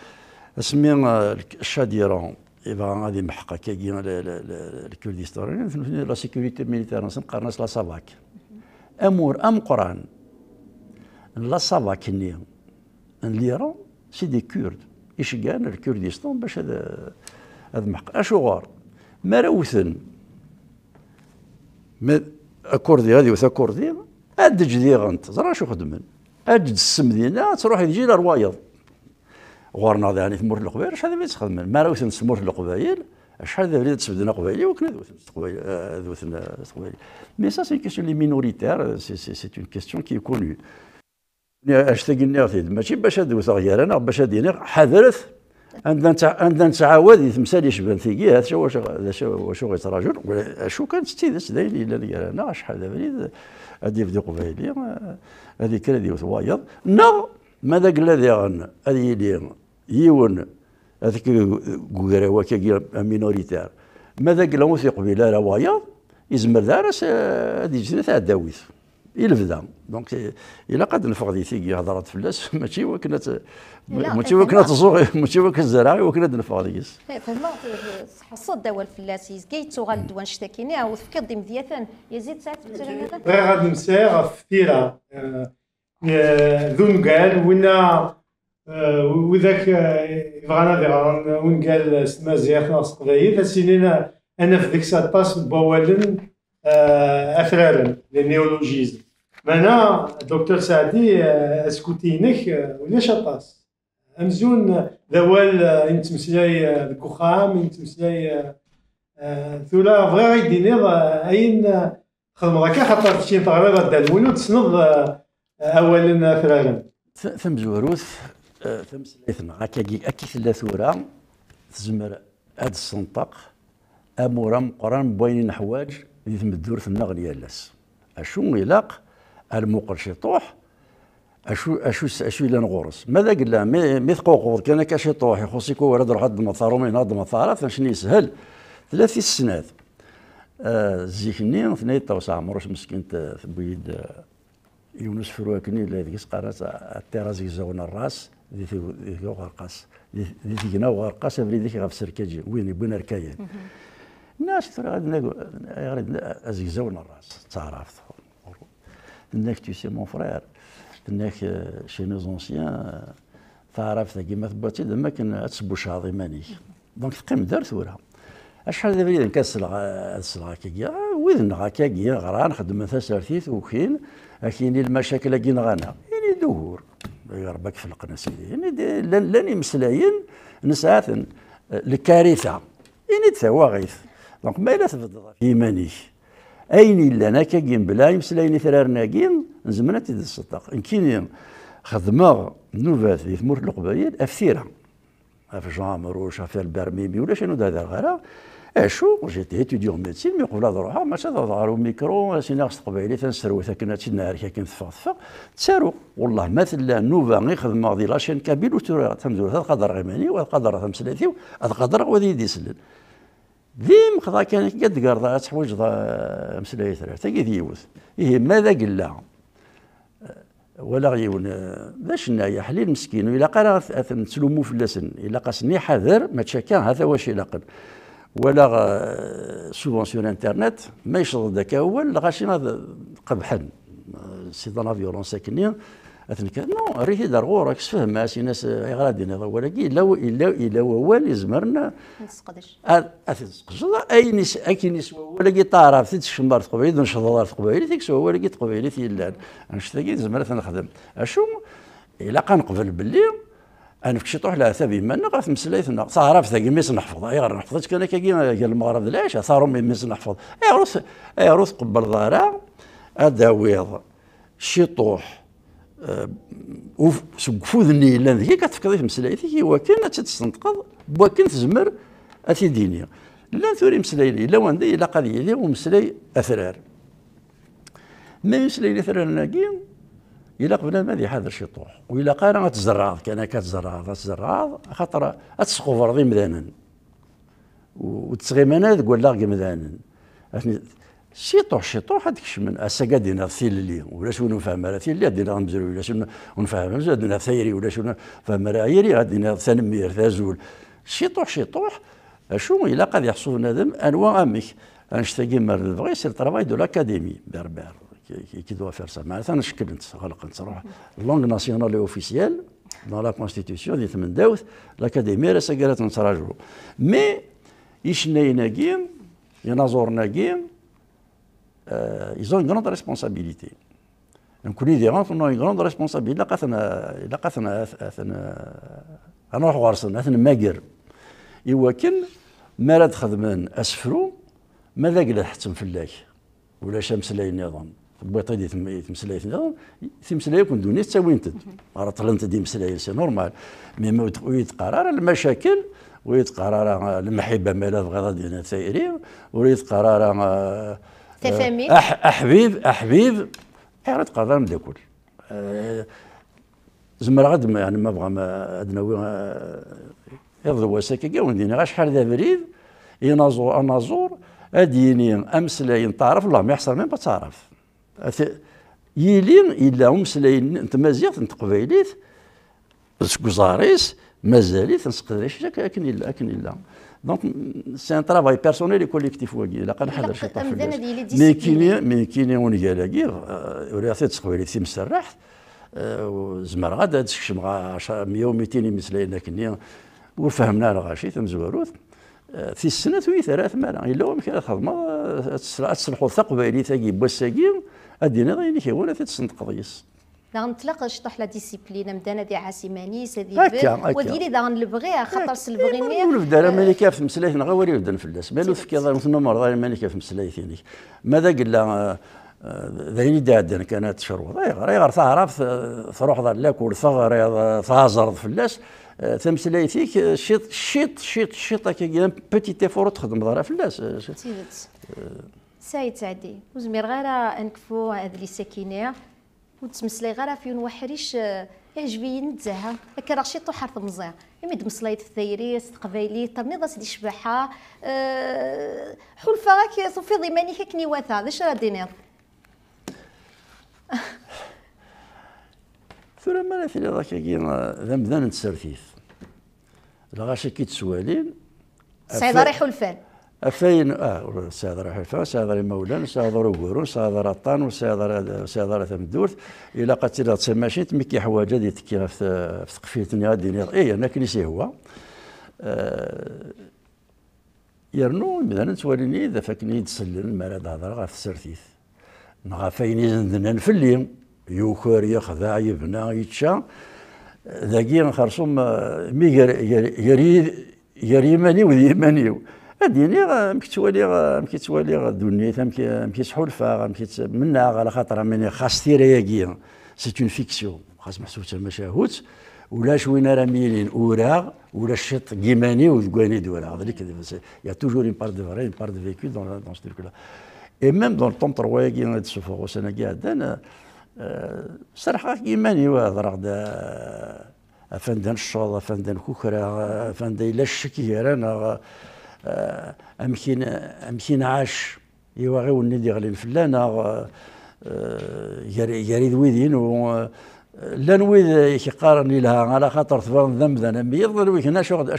سمينا الشاديرون ايفا غادي محقه كي الكردستان لا سيكوريتي ميليتير نقارنا لا سافاك امور ام قران لا سافاك ني ليران سي دي كرد ايش كان الكردستان باش هذا هذا محقق اشغار ما روثن كردي هذه وثا كردي جدي غنت زرا شو خدمن اد السم دينا تروح يجي لروايض غورنا يعني في تمر القبائل شحال ما تخدم ما راوثن تمر القبائل شحال ذا بدات تسبدنا قبائلي وكنا آه، ذوثنا قبائل قبائلي مي سا سي كيستيون لي مينوريتير سي سي سي اون كيستيون كي كونو اش تقلنا ماشي باش ادوث غير انا باش ادينيغ حذرت عندنا عندنا تعاود تمثال شبان ثيكي هذا شو واش واش راجل شو ستي ذا داير الا اللي انا شحال هذا هذه في قبيلي هذه كردي وثوايض نا ماذا قال لي غن هذه لي يون هذيك كوكراوا كي مينوريتير ماذا قال في قبيله روايض يزمر دارس آه، هذه جنة تاع الداويث يلفدا دونك الا قد نفقد تيكي هضرات فلاس ماشي وكنت ماشي وكنت زوغ ماشي وكنت زراعي وكنت ذي يس
فهمت حصد دوا الفلاس يزكي تغال دوا نشتكيني او تفكر ديم ديثان يزيد ساعات
غير غاد نمسي غف تيرا ذو نقال ونا وذاك يبغانا ذي ونقال سما زياخنا الصقلايه فسينينا انا في ذيك باس بوالن افرارا للنيولوجيزم مانا دكتور سعدي اسكوتينك وليش اطاس امزون ذوال يتمسلاي الكخام يتمسلاي ثولا بغا غيدي نيض اين خدم راك خاطر شي تغريض دا الولود تسند اولا ثرارا ثم زوروث ثم
سلايثنا هكاكي اكي سلا ثورا تزمر هاد السنطق امورا مقران بوين حوايج الدور ثم تمدورتنا غنيالاس اشو يلاق المقل شطوح اشو اشو اشو الا نغورس ماذا قلا مي مي غور كان كاشطوح يخصيكو ولد روح هاد المطار ومن هاد المطارات شنو يسهل ثلاث السنات آه زيكني ثني مروش عمروش مسكين تبيد آه، يونس فروكني اللي ديس قرات التيرازي زون الراس ذي غرقاس ذي غرقاس وغرقاس ديك غف سركاجي وين يبون ناس غادي ازيزاون الراس تعرفت انك تي سي مون فرير انك شي نو زونسيان تعرفت كيما ثبتي لما كان تسبو شهر مانيك دونك تقيم دار ثورة اشحال دابا اذا كنسلغ نسلغ كيا وذن غا كيا غرا نخدم سارتيث وكين اكين المشاكل كين غانا يعني دهور ربك في سيدي يعني لاني مسلاين نسعات الكارثه يعني غيث دونك ما إلا تبدل في إيمانك أين إلا أنا كاين بلا يمسلاين إثرارناكين نزمنا تيد الصدق إن كاين خدمة نوفات في ثمرة القبائل أفثيرة في جامر وش في البرميمي ولا شنو هذا الغلا اشو جيتي اتيديون ميديسين مي قبل روحها ما تضعرو ميكرو سيناغس تقبيلي تنسرو تاكنا تينا نهار كي نتفغفغ تسارو والله مثلا نوفا غي خدمة دي لاشين كابيل وتورا تمزور هذا القدر غيماني وهذا قدر تمسلاتي هذا القدر غادي يدي سلل ديم خطا كان قد قرضا تحوج آه، مسلاية ثلاثة قد يوث إيه ماذا قل لها ولا غيون آه، باش يا حليل مسكين وإلا قرا أثن تلومو اللسن إلا قاسني حذر ما تشكا هذا واش يلاقن ولا سوبونسيون انترنت آه، ما يشرد ذاك هو لا غاشي قبحن سي دون لا فيولونس كنيا اثنك نو ريتي دار غور سفهم مع شي ناس غادي نضا ولكن الا الا الا ووال زمرنا نسقدش اي نس اكين يسوى ولكن طارف تشمر تقبيلي نشضر تقبيلي تكسوى ولكن تقبيلي تيلان نشتاقي نزمر نخدم اشو الا قنقبل باللي انا فكش طوح لها ثابي ما نقف مسليتنا صار في ميس نحفظ اي غير نحفظ كان كي قال المغرب العشاء صاروا ميس نحفظ اي روس اي روس قبل ضارع اداويض شي طوح أه سقفوذني الا ذيك كتفكر في مسلايتي كي واكن تتستنطقض واكن تزمر اتي ديني لا ثوري مسلايلي لا واندي لا قضيه ومسلاي اثرار ما يمسلاي اثرار ناكين الا قبل ما ذي حاضر شي طوح والا قال غتزراض كان كتزراض غتزراض خاطر غتسقف رضي مدانا وتسغي منا تقول لا غي مدانا شيطوح شيطوح هذيك من اسا قاعد دينا ثيللي ولا شنو نفهم راه ثيللي دينا مزرو ولا شنو نفهم دينا ثيري ولا شنو فهم راه عيري دينا تنمير ثازول شيطوح شيطوح اشو الا قد يحصل ندم انواع امك انشتاقي مر البغي سي الترافاي دو لاكاديمي بربر كي دو فير سا معناتها نشكلت غلقت نروح لونغ ناسيونال اوفيسيال دون لا كونستيتيسيون دي ثمن داوث لاكاديمي راه سكرات نتراجعو مي ينازورنا ينازورناكي euh, ils ont une grande responsabilité. نكونيديرون كونو اون غروند ريسبونسابيل الا قاتنا الا قاتنا اثنا غنروحو غرسنا اثنا ماكر يواكن ما راه تخدمن اسفرو ما ذاك لا تحتم فلاك ولا شمس لا نظام بغيتي دي تمسلاي نظام تمسلاي كون دوني تساوينت راه طلنت دي مسلاي سي نورمال مي ما يتقرر المشاكل ويتقرر المحبه مالا بغا غادي تايري ويتقرر تفاهمي احبيب احبيب اعرض إيه، قضاء مداكل أه زمر غد يعني ما بغى ما ادناوي آه، يرضى وساكي كاع ونديني غا شحال ذا بريد ينازو انازور اديني امسلاين تعرف الله ما يحصل من تعرف يلين الا مسلاين انت مازيغت انت قبايليت زاريس مازاليت نسقدريش لكن الا لكن الا دونك سي ان ترافاي بيرسونيل كوليكتيف واكي لا حدا شي طرف مي كيني مي كيني ونيا لاكي ورياثي تسقويلي سي مسرح زمر غادا تسكش مع 100 و 200 مسلاين كني وفهمنا الغاشي ثم زواروث في السنة وي ثلاث مالا إلا هو ومك تخدم تسلحوا ثقبيلي ثقي بوساكي أدينا ضيني تسند تتسنتقضيس
غنطلق نشطح لا ديسيبلين مدانا دي عاسماني سيدي هكا وديلي دا نلبغيها خاطر سلبغيني ولف
دار مالي كاف مسلايث غا وري في الناس آه، مالو في كذا مثل مرضى مالي كاف مسلايث يعني ماذا قلا ذين دادن كانت شروط غير غير تعرف تروح ظل لك والثغر تهزر فلاس تمسلايثيك آه، شيط شيط شيط شيط هكا بوتي تيفور تخدم ضرا فلاس آه،
سيد سعدي وزمير غير نكفو هذه اللي ساكينه وتمسلي غير في وحريش يعجبني إيه نتزاها لكن راه شي مزيان في دمسليت في دمسلايت الثيريس تقبايلي ترنيضة دي شباحة أه حلفة كي صوفي ضماني كني واثا راه شرا دينير *laughs* ما لا في لي
ذاك كي تسرفيف لا غاشي كي تسوالين
سعيد ريح الفان
أفين آه سيهضر حفا سيهضر مولان سيهضر وقرون سيهضر الطان وسيهضر سيهضر ثمدورث إلا قد تلا تسماشين تمكي حواجه دي تكي في تقفيتني غادي نير إيه أنا كنيسي هو آه، يرنو إذا نتواليني إذا فاكني تسلل ما راه غا في تسرتيث نغا فيني زندنا نفلي يوكر يخذع يبنى يتشا ذاكي نخرصهم مي يري يري يماني وذي يمانيو اديني يعني مكتوالي امك توالي امك توالي الدنيا امك امك تحولفها منا على خاطر من خاص تيراياكي سي اون فيكسيون خاص محسوب تما شاهوت ولا شوينا راه ميلين اوراغ ولا الشيط كيماني وكواني دورا هذا اللي كذا يا توجور اون بار دو فري اون بار دو فيكو دون دون سو تروك لا اي ميم دون طون تروا كي تشوفوا انا كي عدنا صراحه كيماني وهضر افندان الشوط افندان كوكرا افندان الا الشكي رانا آه، امكين امكين عاش ايوا غير ولدي غلي نفلانا آه، آه، يريد ويدين و لان ويد يقارن لها على خاطر تبرن ذنب نبي يظل ويك انا شو غادي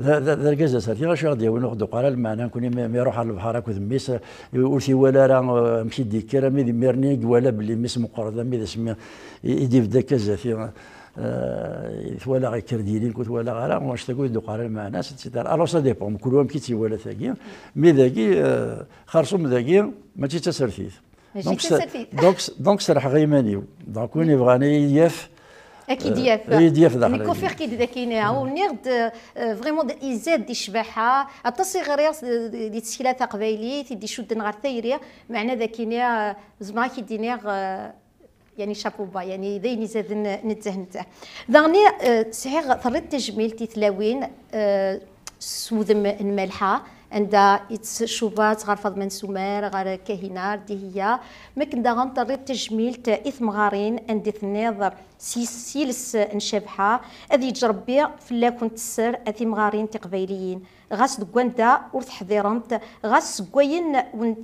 ذا الكازا ساتي شو غادي يولي ناخذ قال المعنى كوني يروح على البحر هاك ذميس ولتي ولا راه مشي ديك مي ميرنيك ولا بلي ميس مقرض مي يدي في ذاك الزاثي ثوالا آه، غير قلت ولا غير واش تقول دوق على المعناس اتسيتيرا الو سا ديبون كل واحد كيتي ولا ثاكي مي ذاكي آه، من ذاكي ماشي تسرفيت دونك دونك دونك سرح غير مانيو دونك وين يبغاني ياف اكيد ياف آه، يدياف إيه، داخل لي كوفير كي
داكينا نيرد فريمون يزاد دي شباحه ياس دي تسكيله قبايلي تيدي شدن غير ثايريه معنى داكينا زعما كي دينيغ يعني شابوبا يعني ذين زاد نتزه نتزه ذاني سعيغ آه، ثريد تجميل تثلاوين آه، سوذم الملحه عند يتشوفات uh، غار من سومار غار كهينار دي هي ما كندا غنطري تجميل تا اثم غارين عند ثنيض سيلس انشبحة اذي تجربي فلا كنت سر اثي مغارين تقبيليين غاس دكواندا ور تحضيرمت غاس سكوين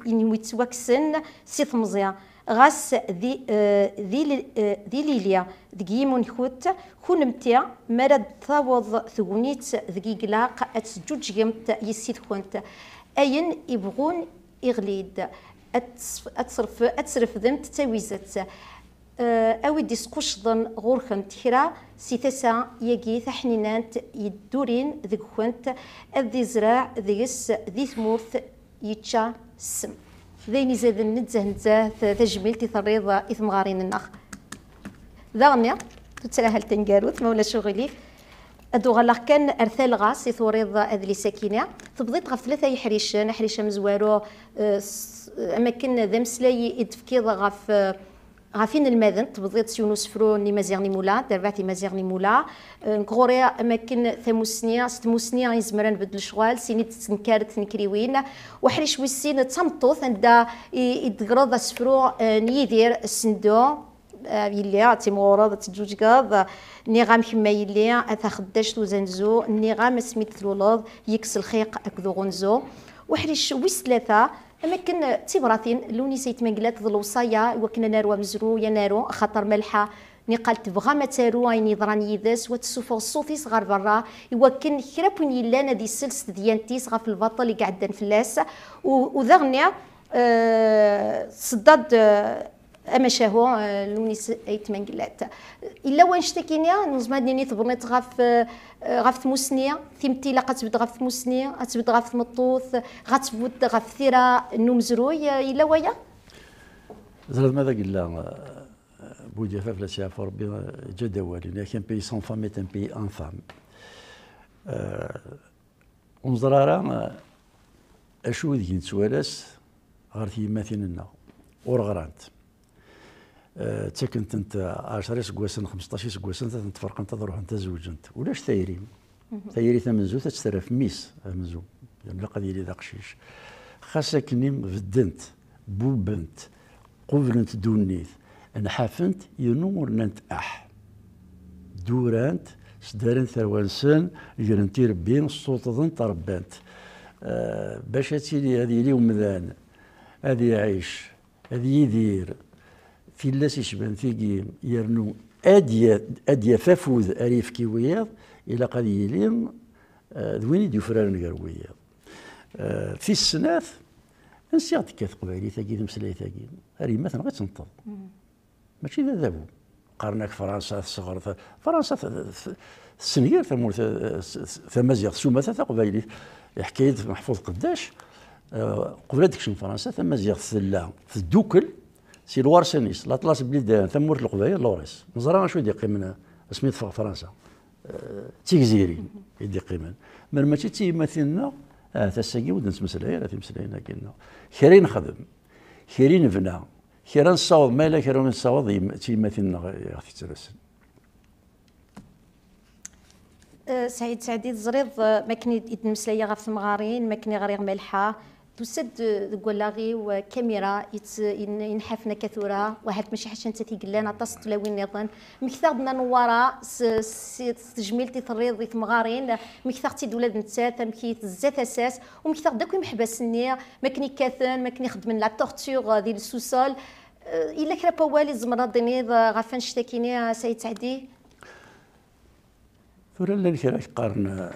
وين يتواكسن سي ثمزيان غاس ذي آه، ذي آه، ذي ليليا دقيمون خوت خون كونمتي مرد ثوض ثونيت ذي قلاق اتسجوج اتسجوجيمت يسيد خونت اين يبغون اغليد اتصرف اتصرف ذمت تاويزت آه، أوي ديسقشضن غورخن تكرا سي تسا يجي ثحنينات يدورين ذي خونت ذي زراع ذي ذي ثمورث يتشا السم ذيني زاد نتزه نتزه تجميل تثريض إثم غارين النخ ذاغنيا تتسلهل تنقاروث مولا شغلي أدو غلاق كان أرثال غاس يثوريض أذلي ساكينة تبضيت غف ثلاثة يحريشان حريشة مزوارو آه، أماكن ذا مسلاي يدفكيض غف آه، غافين المذن تبضيت سيونوس فرو ني مزيغني مولا درباتي مزيغني مولا أه، نكغوريا اماكن ثموسنيا ستموسنيا يزمرا نبدل شغال سيني تنكار وحري وحريش ويسين تمطوث عندا يدغرض سفرو أه، نيدير السندو أه، يلي مغرض تجوج قاض نيغام كما يلي اثا خداش توزنزو نيغام سميت ثلولوض يكس الخيق اكذو غنزو وحريش ويس ثلاثه اما كن تبراثين لوني سيت منقلات ظل وصايا وكنا ناروا مزرو يا نارو خاطر ملحه نقال بغا ما تارو اي يضران يدس وتسوفغ صوتي صغار برا يوكن كرا بوين يلان دي السلس ديانتي صغار في البطل اللي قعدان فلاس وذغنيا أه صداد آه، اما شهوة آه، لونيس من قلات الا وان شتكينيا نظم هاد نيني تبنيت غاف آه، غاف ثموسنيا تيمتي لا قتبد غاف ثموسنيا قتبد غاف مطوث غتبد غاف ثيرا نوم زروي الا ويا
زرد ماذا قلا بوجفاف لا شاف ربي ان لكن بي سون فام ايت ان بي انفام ونزرارا آه، اشو ذيك نتسوالاس غير تيماثلنا ورغرانت تكنت انت 10 سكواسن 15 سكواسن تتفرق انت تروح انت زوج انت ولاش تايري تايري تتسرى في ميس امزو يعني لا قضيه لي قشيش خاصك نيم بدنت بوبنت قبلنت دونيث نحافنت ينور ننت اح دورانت سدارن ثروانسن جرنتي ربين ظن تربانت أه باش تيلي هذه اليوم ذان هذه يعيش هذه يدير في لاس يشبان في قيم يرنو أدي أدي فافوز أريف كي وياض إلى قليلين دويني آه، دي فران غير وياض آه، في السناف انسي غادي كاث قبالي ثاكي ثم سلاي اري مثلا غير تنطل ماشي ذا ذابو قارناك فرنسا صغر فرنسا السنير ثم ثمازيغ ثم ثاث قبالي حكايه محفوظ قداش آه، قبلت شنو فرنسا ثمازيغ ثلا في الدوكل سي سينيس لاطلاس بليدان ثمور القبائل لوريس نزرا شو يدي قيمنا سميت في فرنسا تيكزيري يدي قيمنا من ماشي مثلنا اه تساكي ود نتمسلاين في مسلاين كنا خيرين خدم خيرين بنا خيران نصاوب ما خيران خير تي مثلنا غير تيترسل
سعيد سعدي زريض ما كني يتمسلي غير في المغارين ما كني غير ملحه تسد كولاغي وكاميرا ينحفنا كثورة واحد ماشي حشان تاتي قلانا طاس تلاوين نظن مكثاغ بنا نورا تجميل تيثريض مغارين مكثاغ تيد ولاد نتات مكي تزات اساس ومكثاغ داك محبس النية ماكني كاثن ماكني خدمن لا تورتيغ آه، ديال السوسول آه، الا كرا بوالي زمرا دينيض آه، غافا شتاكيني سيد سعدي
ثورة لا كرا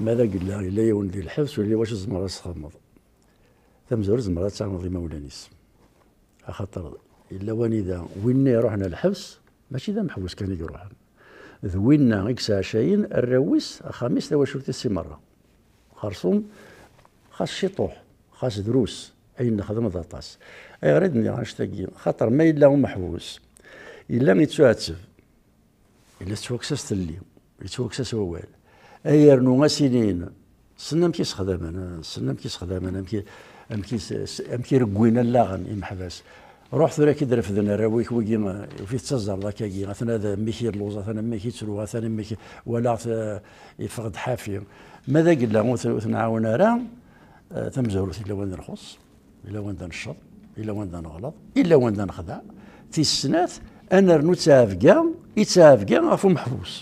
ماذا قلنا الا يوم ديال الحبس ولا واش الزمرة تخمض تمزور الزمرة تعمض مولانيس خاطر الا ونيدا وين رحنا الحبس ماشي ذا محبوس كان يروح ذوينا اكس عشاين الرويس خميس تواشرتي سي مره خرصوم خاص شيطوح خاص دروس اين نخدم ضاطاس اي غريدني نشتاقي خاطر ما الا محبوس الا ميتسو عتسف الا تسوكسس تلي يتسوكسس والو ايرنو اسينين سنا مكي سخدامنا سنا مكي ام مكي امكي امكي ركوينا اللاغن امحباس روح ثورا كي درفدنا راويك ويجي وفي تزر ذاك كي ذا ميكي لوزا ثنا ميكي تسلو ثنا ميكي ولا يفقد حافي ماذا قلنا وثنعاون راه ثم الا الى وين نخص الى وين نشط الى وين نغلط الى وين نخدع السنات انا رنو تافكا يتافكا غفو محبوس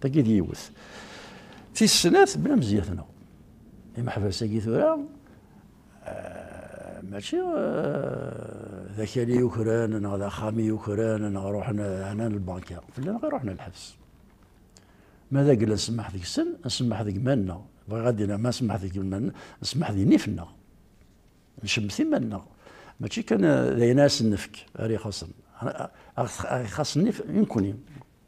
تاكيد يوث تيس سنات بلا مزياتنا إما حبساكي ثورا ماشي ذاك اللي يكران انا ذا خامي يكران انا روحنا هنا في فلان غير روحنا للحبس ماذا قال نسمح ذيك السن نسمح ذيك مالنا بغي غادي ما نسمح ذيك مالنا نسمح ذي نيفنا في مالنا ماشي كان ناس نفك راه خاصن خاصني النيف يمكن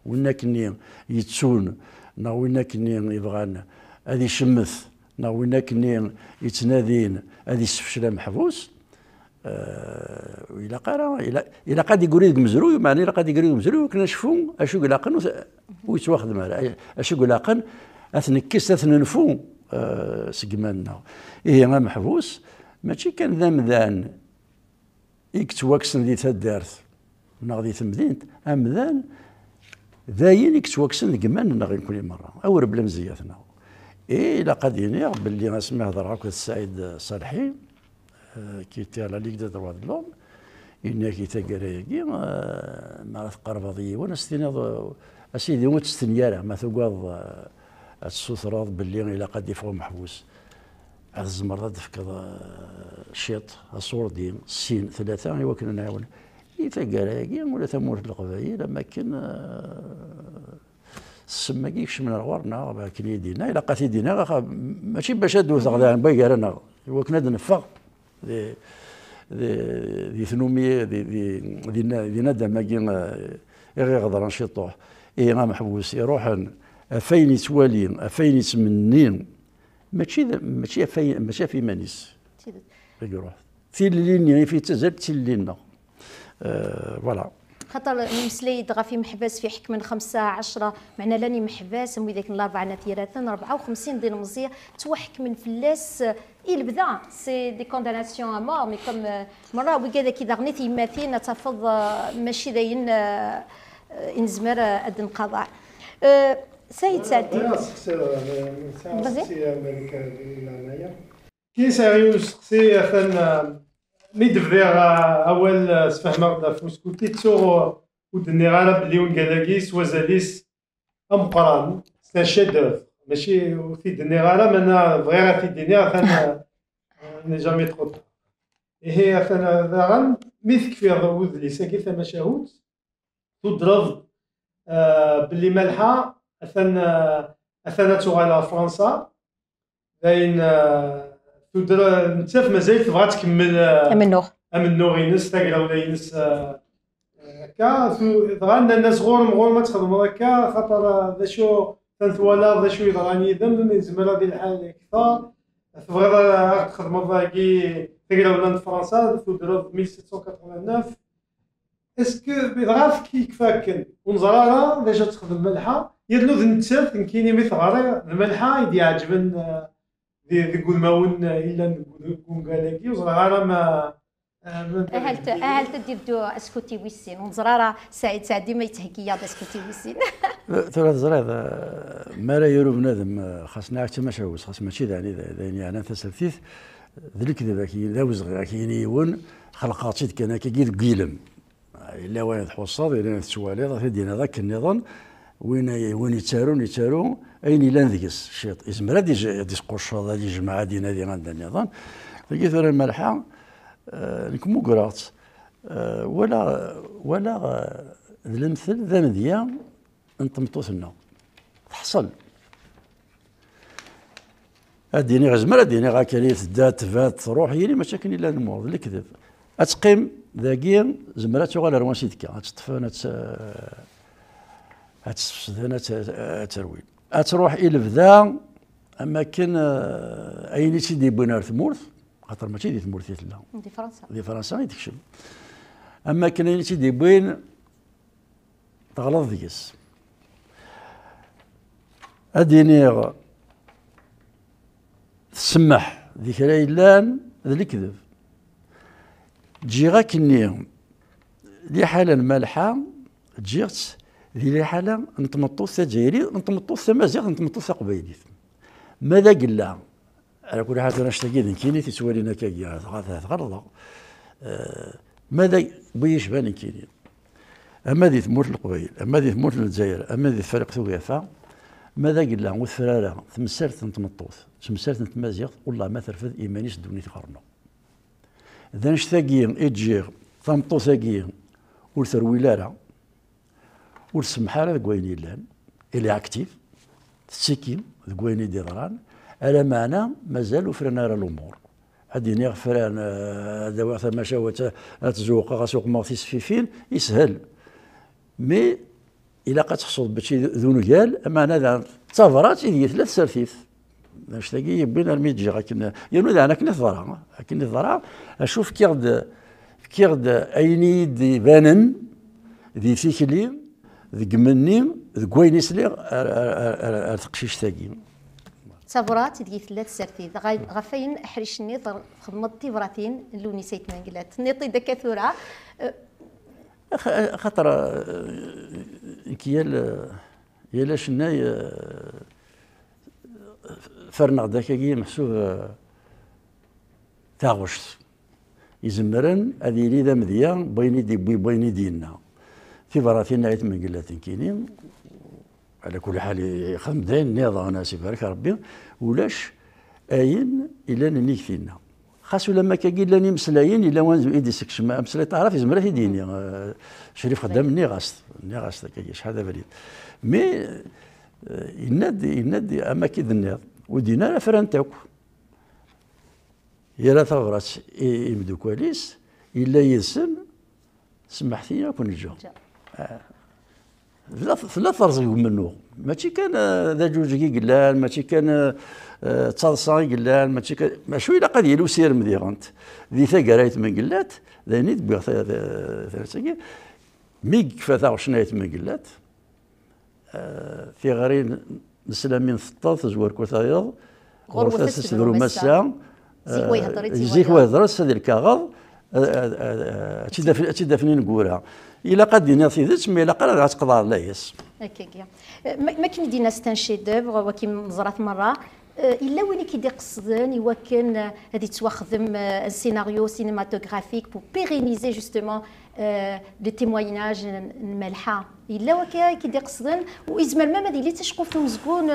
ونكني يتسون ناوينا كنين كني يبغان هذه يشمث ناوينا كنين كني يتنادين هذه سفشله محبوس ويلا قرا الى الى قد يقول لك معني الى قاد يقول لك مزروي كنا نشوفوا اشو قلاقن ويتواخذ مال اشو قلاقن اثنكس اثننفو آه إيه ما إيه محبوس ماشي كان ذا مذان يكتواكسن دي الدارث ناغ دي تمدينت امذان داين كتوكسن كمان نا غير كل مره او ربلا مزياتنا اي لا قد ينير باللي غنسمي هضر هكا السعيد صالحي كي تي على ليك دي دروا دو لوم ان كي تا كراياكي ما راه تقرب هذيا وانا ستيني اسيدي وانت ستيني ما تقعد السوثرا باللي الى قد يفوا محبوس هذا الزمر تفكر شيط الصور دين سين ثلاثه ايوا كنا نعاونوا آه، كي نقول ولا تمورت القبائل اما كان السما كيكشم من غورنا كي يدينا الى قات يدينا ماشي باش ادوز غدا باي انا هو كنا نفق دي دي دي دي دي ذي ندى ماكين آه، غير غدران شيطوح اي غا محبوس يروحن إيه، افين يتوالين افين يتمنين ماشي ماشي افين ماشي في مانيس تيروح في اللي في تزال تلينا فوالا euh,
خاطر مسلي غا في محباس في حكم من خمسة عشرة معنا لاني محباس مو ذاك الأربعة نتيراتن أربعة وخمسين دين مزية توحك من فلاس إل بدا سي دي كونداناسيون مور مي كوم مرة وكذا كي دغنيت تيماتي نتفض آه، ماشي داين آه، انزمر أد آه، القضاء سيد سعدي
كي سيريوس سي مي دفيغ اول مرضى في مسكوتي تسوغ ودني غالا بلي ونكالاكيس وزاليس امقران سان شيدوف ماشي في دني غالا مانا بغيرا في دني اخانا *laughs* ني جامي تخوط هي غاثان ذاغن ميثك تكفي ذوذ لي ساكي ثما شاهوت تضرب آه، بلي مالحه اثان اثان تغالا فرنسا داين آه، تودر انت مازال تبغى تكمل آه، امنوغ امنوغ ينس ولا ينس آه، هكا ظهرنا الناس غور مغور ما تخدم هكا خاطر آه، ذا شو تنثوالا ذا شو يضراني ذم يزمر هذه الحال كثار تبغي تخدم كي تاكراولا فرنسا تودر 1689 اسكو بيضغاف كي كفاكن ونزرارا باش تخدم ملحه يدلو ذنتسات كيني مثغري الملحه يدي عجبن دي ما الماون الا نقول قال كونغالاكي وزراره ما آه، اهل اهل
تديردو اسكوتي ويسين ونزراره سعيد سعد ديما يتهكي ياض اسكوتي ويسين
*laughs* ترى زراد ما لا يرو بنادم خاصنا حتى ماشي هو خاص ماشي يعني يعني انا تسلثيث ذلك دابا كي لا وزغ كي يون خلقاتي كان كي قيلم الا وين تحوصاد الا تسوالي راه دينا ذاك النظام وين وين يتارون يتارو اين لان ذيس الشيط اسم لا هاد يسقوش هذا اللي جمع دينا دي غندا النظام لقيت ثرى الملحه نك مقرات ولا ولا المثل ذا مديا نطمطوثنا تحصل اديني غزمر اديني غا كليت دات فات روح هي اللي مشاكل الا المور الكذب اتقيم ذاكين زمرات تغال روان سيدكا تطفن هنا تروي اتروح الى بدا اما كان آه، اين تيدي بونار ثمورث خاطر ماشي دي ثمورت لا
دي فرنسا دي
فرنسا يتكشف اما كان اين تيدي بوين تغلط ديس ادينيغ تسمح ذكرى يلان ذا الكذب جي لي لحالا مالحه جيغت ذي الحالة نتمطو تجيري نتمطو مازيغ نتمطو قبيليت ماذا قلا على كل حال انا اشتاقي كيني تسوالينا كاكيا آه ماذا بيش بان كيني اما ذي ثمور القبيل اما ذي ثمور الجزائر اما ذي فرق ثقافة ماذا قلا وثرارا تمسرت نتمطوث تمسرت نتمازيغ والله ما ترفض ايمانيش دوني تقارنو ذا نشتاقي اجيغ تمطو ثاقي ولثر ثروي ولا سمح الله ذوك وين يلان الي اكتيف سيكيم ذوك وين على معنى مازال وفرنا راه الامور هادي نيغ فران هذا واحد ما شاو تزوق غاسوق مارتيس في فين يسهل مي الا قد تحصل بشي ذو نقال معنى تفرات هي ثلاث سرتيف باش تلاقي بين الميدجي لكن يعني انا كنا ظرا لكن ظرا اشوف كيغد كيرد اينيد بانن دي فيكلين ذك مني ذك وين يسلي تقشيشتاكي
صبرات ذي ثلاث سرتي غفين حريشني خدمت تبراتين لوني سيت مانجلات نيطي دكاثورة
خاطر كيال يالا شناي فرنا داك كي محسوب تاغوش يزمرن هذه لي ذا مذيان بيني دي بيني دينا في تيبراتي نعيت من قلة كيني على كل حال خمدين نيضا انا سيبارك ربي ولاش اين الا نيك فينا خاص لما كاكي لاني مسلاين الا وان ايدي ما مسلاي تعرف يزمر ديني آه، شريف خدام ني غاست ني غاست كاكي شحال فريد مي ينادي آه، ينادي اما كي النيض ودينا فران فرانتاكو يلا ثغرات كواليس الا يسن سمحتي كون نجو ثلاث رزق منه ماشي كان ذا جوج قلال ماشي كان تصلصا قلال ماشي كان ماشي لا قضيه يلو سير مديرانت ذي ثقرايت من قلات ذا نيت بغا ثلاثه ميك كفا وشنايت من قلات في نسلم نسلامين ثطاط زوار كوثا يض غرفة سدرو مسا زيك وهضرس هذا الكاغض تيدافنين نقولها الا قد دينا تيدت مي الا قد تقدر لا يس
ما كاين دينا ستانشيد دوبغ وكي نزرات مره آه، الا وين كيدي قصدن يوكن هذه تواخذم السيناريو سينماتوغرافيك بو بيرينيزي جوستومون لو تيمويناج الملحه الا وكا كيدي قصدن وازمر ما مادي اللي في مزكون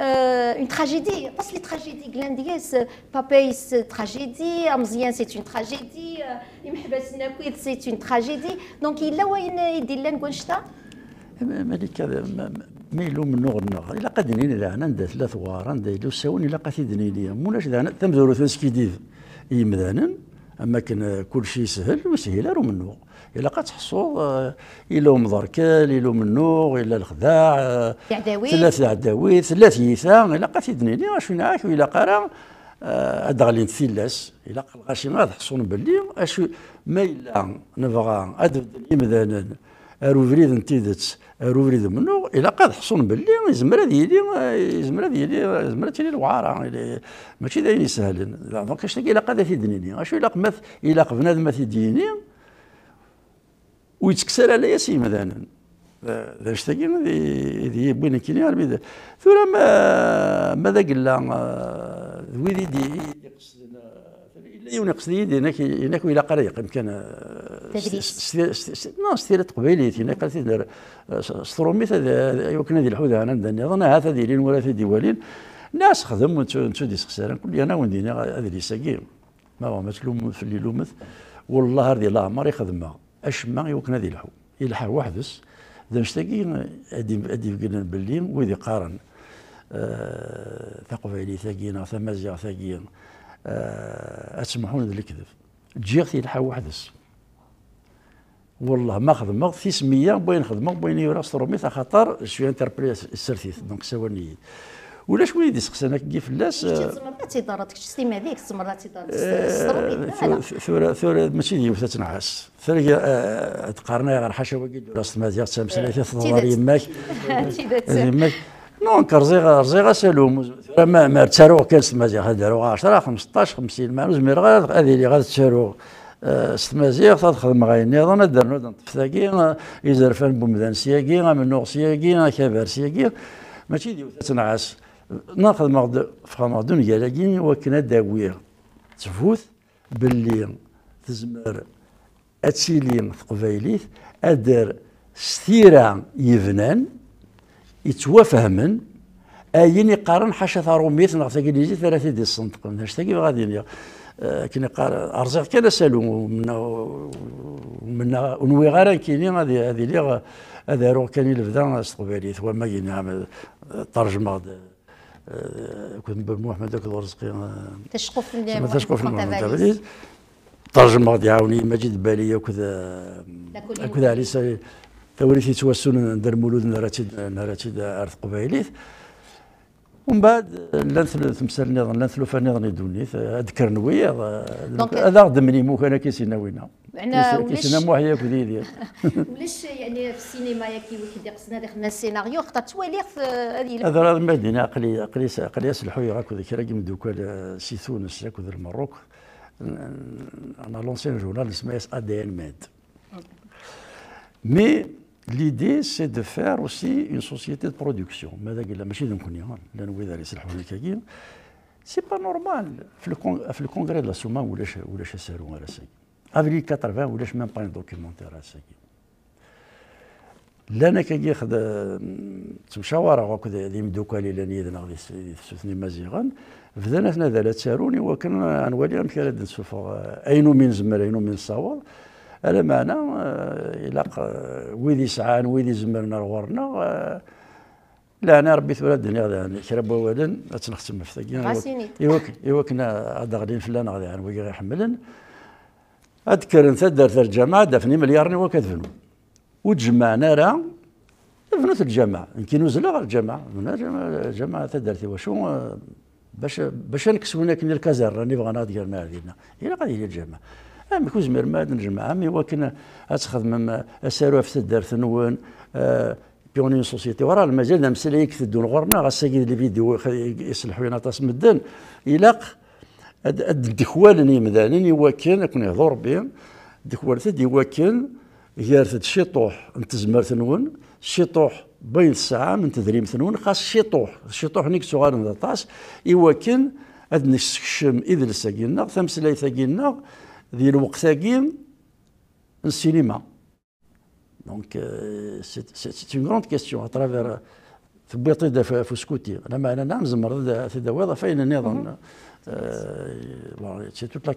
اون تراجيدي بس لي تراجيدي كلانديس بابي تراجيدي مزيان سيت اون تراجيدي يمحبس ناكويد سيت اون تراجيدي دونك الا وين يدي لا نكون شتا
مالك ميلو من نور نغ الا قدني نين هنا ندا ثلاث وار ندا يدو ساوني الا قاتي دنيليا مولاش دهنا تمزورو ثوسكي ديف يمدانن اما كان كل شيء سهل وسهيله راه منو الا قد تحصو آه، الا ومضركال الا منوغ الا الخداع ثلاث عداويت ثلاث يثا الا قد آه، لي واش نعاك الا قرا ادغلين ثلاث الا قال غاشي ما تحصون باللي اش ما الا نبغى ادبدل يمدانا روفريد انت دتس روفريد منو الى قاد حصون باللي يزمر ديالي يلي ديالي هذه يلي يزمر تيلي الوعاره ماشي دايني سهل دونك اش الى قاد في دنيني اشو الى قمث الى قبناد ما في ديني ويتكسر على ياسين مثلا ذا اش تاكي هذه بوين كيني ثم ماذا قلنا ويدي دي ونقص لي هناك هناك ولا قريق يمكن آه، تدريس نو نعم، ستيرت قبيليت هناك آه، ستروميت يمكن هذه الحوده انا ندني اظن هذا ديالين ولا ديوالين ناس خدم نتو ديس خساره نقول انا وندينا دينا آه، هذه اللي ما هو ما تلوم في اللي لومت والله هذه لا عمر يخدمها اش ما يمكن هذه الحو يلحى وحدس ذا نشتاقي ادي ادي قلنا باللي ويدي قارن ثقب عليه ثقينا ثمزيا ثقينا آه اسمحون ذا الكذب جيغ تيلحى وحدس والله ما خدمه في سميه بغي خدمه بغي يراس تروميت خاطر شويه انتربلي السرتيث دونك سواني ولا شويه دي سقسانا كي فلاس تمرات
تيضرات كش سيما هذيك تمرات آه، تيضرات
ثورة ثورة ماشي ديو تتنعس ثورة آه، تقارنا غير حاشا وكيد راس مازيغ تسامسنا ثلاثة آه، ضرار يماك *laughs* يماك دونك رزيغ رزيغ اسالوم ما ما تسارو كان ستمازيغ داروغ 10 15 50 ما نزمير غير هذه اللي غادي تساروغ آه، ستمازيغ تخدم غاي دار درنو تفتاكي يزرفان بومدان سياكي منوغ سياكي كبار سياكي ماشي ديو تنعس ناخذ مغد فخامغ دون كالاكي وكنا داوية تفوت باللي تزمر اتسيلي قبيليث ادار ستيرة يفنان يتوافهمن اين يقارن حاشا ثروميت نغ تاكيليزي ثلاثه دي هاش هاشتاكي غادي نيا كنا قال ارزع كان سالو ومنا ومنا ونوي غير كيني غادي هذه اللي هذا روح كان يلفدا استقباليت وما كينا نعم، آه، ترجمه آه، كنت بمحمد داك الرزقي آه،
تشقف تشقف
ترجمه غادي يعاوني مجيد باليه وكذا كذا علي وليت يتوسل ندير مولود نراتي نراتي ارث قبايليت ومن بعد لا تمثال نظن لا ثلوفه نظن يدوني اذكر نوي هذا دمني مو كان كيسينا وينا كيسينا مو حيا كذي ديال
ولاش يعني في السينما ياكي واحد يقصنا داخل السيناريو خطا توالي آه، هذه هذا راه
مدينه يعني عقلي عقلي عقلي اسلحوا يراك ذيك راكي من دوكا سي تونس ياك المروك انا لونسي جورنال اسمه اس ا دي ان ميد مي l'idée سي دو faire اوسي اون سوسييتي de production ماذا قال ماشي نكون هنا لا نوي داري سلاح ولا كاين سي با نورمال في الكونغري لا سوما ولا ولا شاسارو على سي افري 80 ولا ميم با دوكيمونتير على سي لانا كي خد تمشاورا وكذا لي مدوكالي لاني اذن غادي تسوثني مازيغان فدنا حنا ذا لا تساروني وكان نولي امثال نسوفو اينو من زمر اينو من صاور على معنى آه، إلاق آه، ويد يسعان زمرنا يزمرنا آه، لا انا ربي ثورة الدنيا يعني كرب وولن تنختم في ثقيل يوك يوكنا عاد غادي فلان غادي يعني وي حملن اذكر انت درت الجماعه دفني مليار وكدفنو وتجمعنا راه دفنت الجماعه يمكن وزلا الجماعه من الجماعه تدرتي وشو باش باش نكسونا كني الكازر راني بغا بغينا ديالنا هذينا الا غادي الجماعه أمي كوزمير ما نجمع أمي وكنا أتخذ من أساروها في الدار ثنون آه، بيوني سوسيتي وراه مازال في الدون غورنا اللي فيديو يصلحوا لنا طاس مدن إلاق الدكوال يمدانين يواكن كون يهضر بهم دكوال تد يواكن يارثد شيطوح نتزمر ثنون شيطوح بين الساعة من تدريم ثنون خاص شيطوح شيطوح نيك صغار طاس يواكن أد نسكشم إذ لساكينا ثمسلاي ثاكينا ذي الوقتاكين السينما دونك سي اون غروند كيستيون اترافير تبيطي دا سكوتي انا ما انا نعم زمر في دواضع فين النظام سي توت لا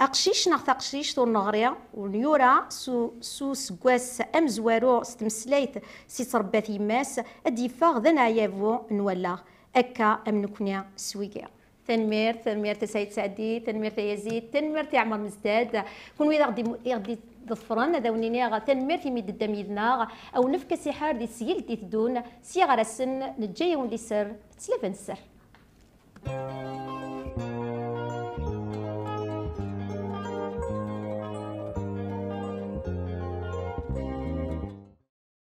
أقشيش نغ تقشيش تور نغريا ونيورا سو سو سكواس ام زوارو ستمسليت سي تربا تربى ثيماس أديفاغ ذنا يافو نولا أكا أم نكونيا سويكيا تنمير تنمير تسعيد سعدي تنمير تنميرت يزيد تنميرت عمر مزداد كون ويلا غدي غدي ظفران هذا ونيني ونينيغ تنميرت يمد الدم يدناغ او نفك سي حار دي سيل دي تدون سي غرسن نجاي ونلي سر تسلفن السر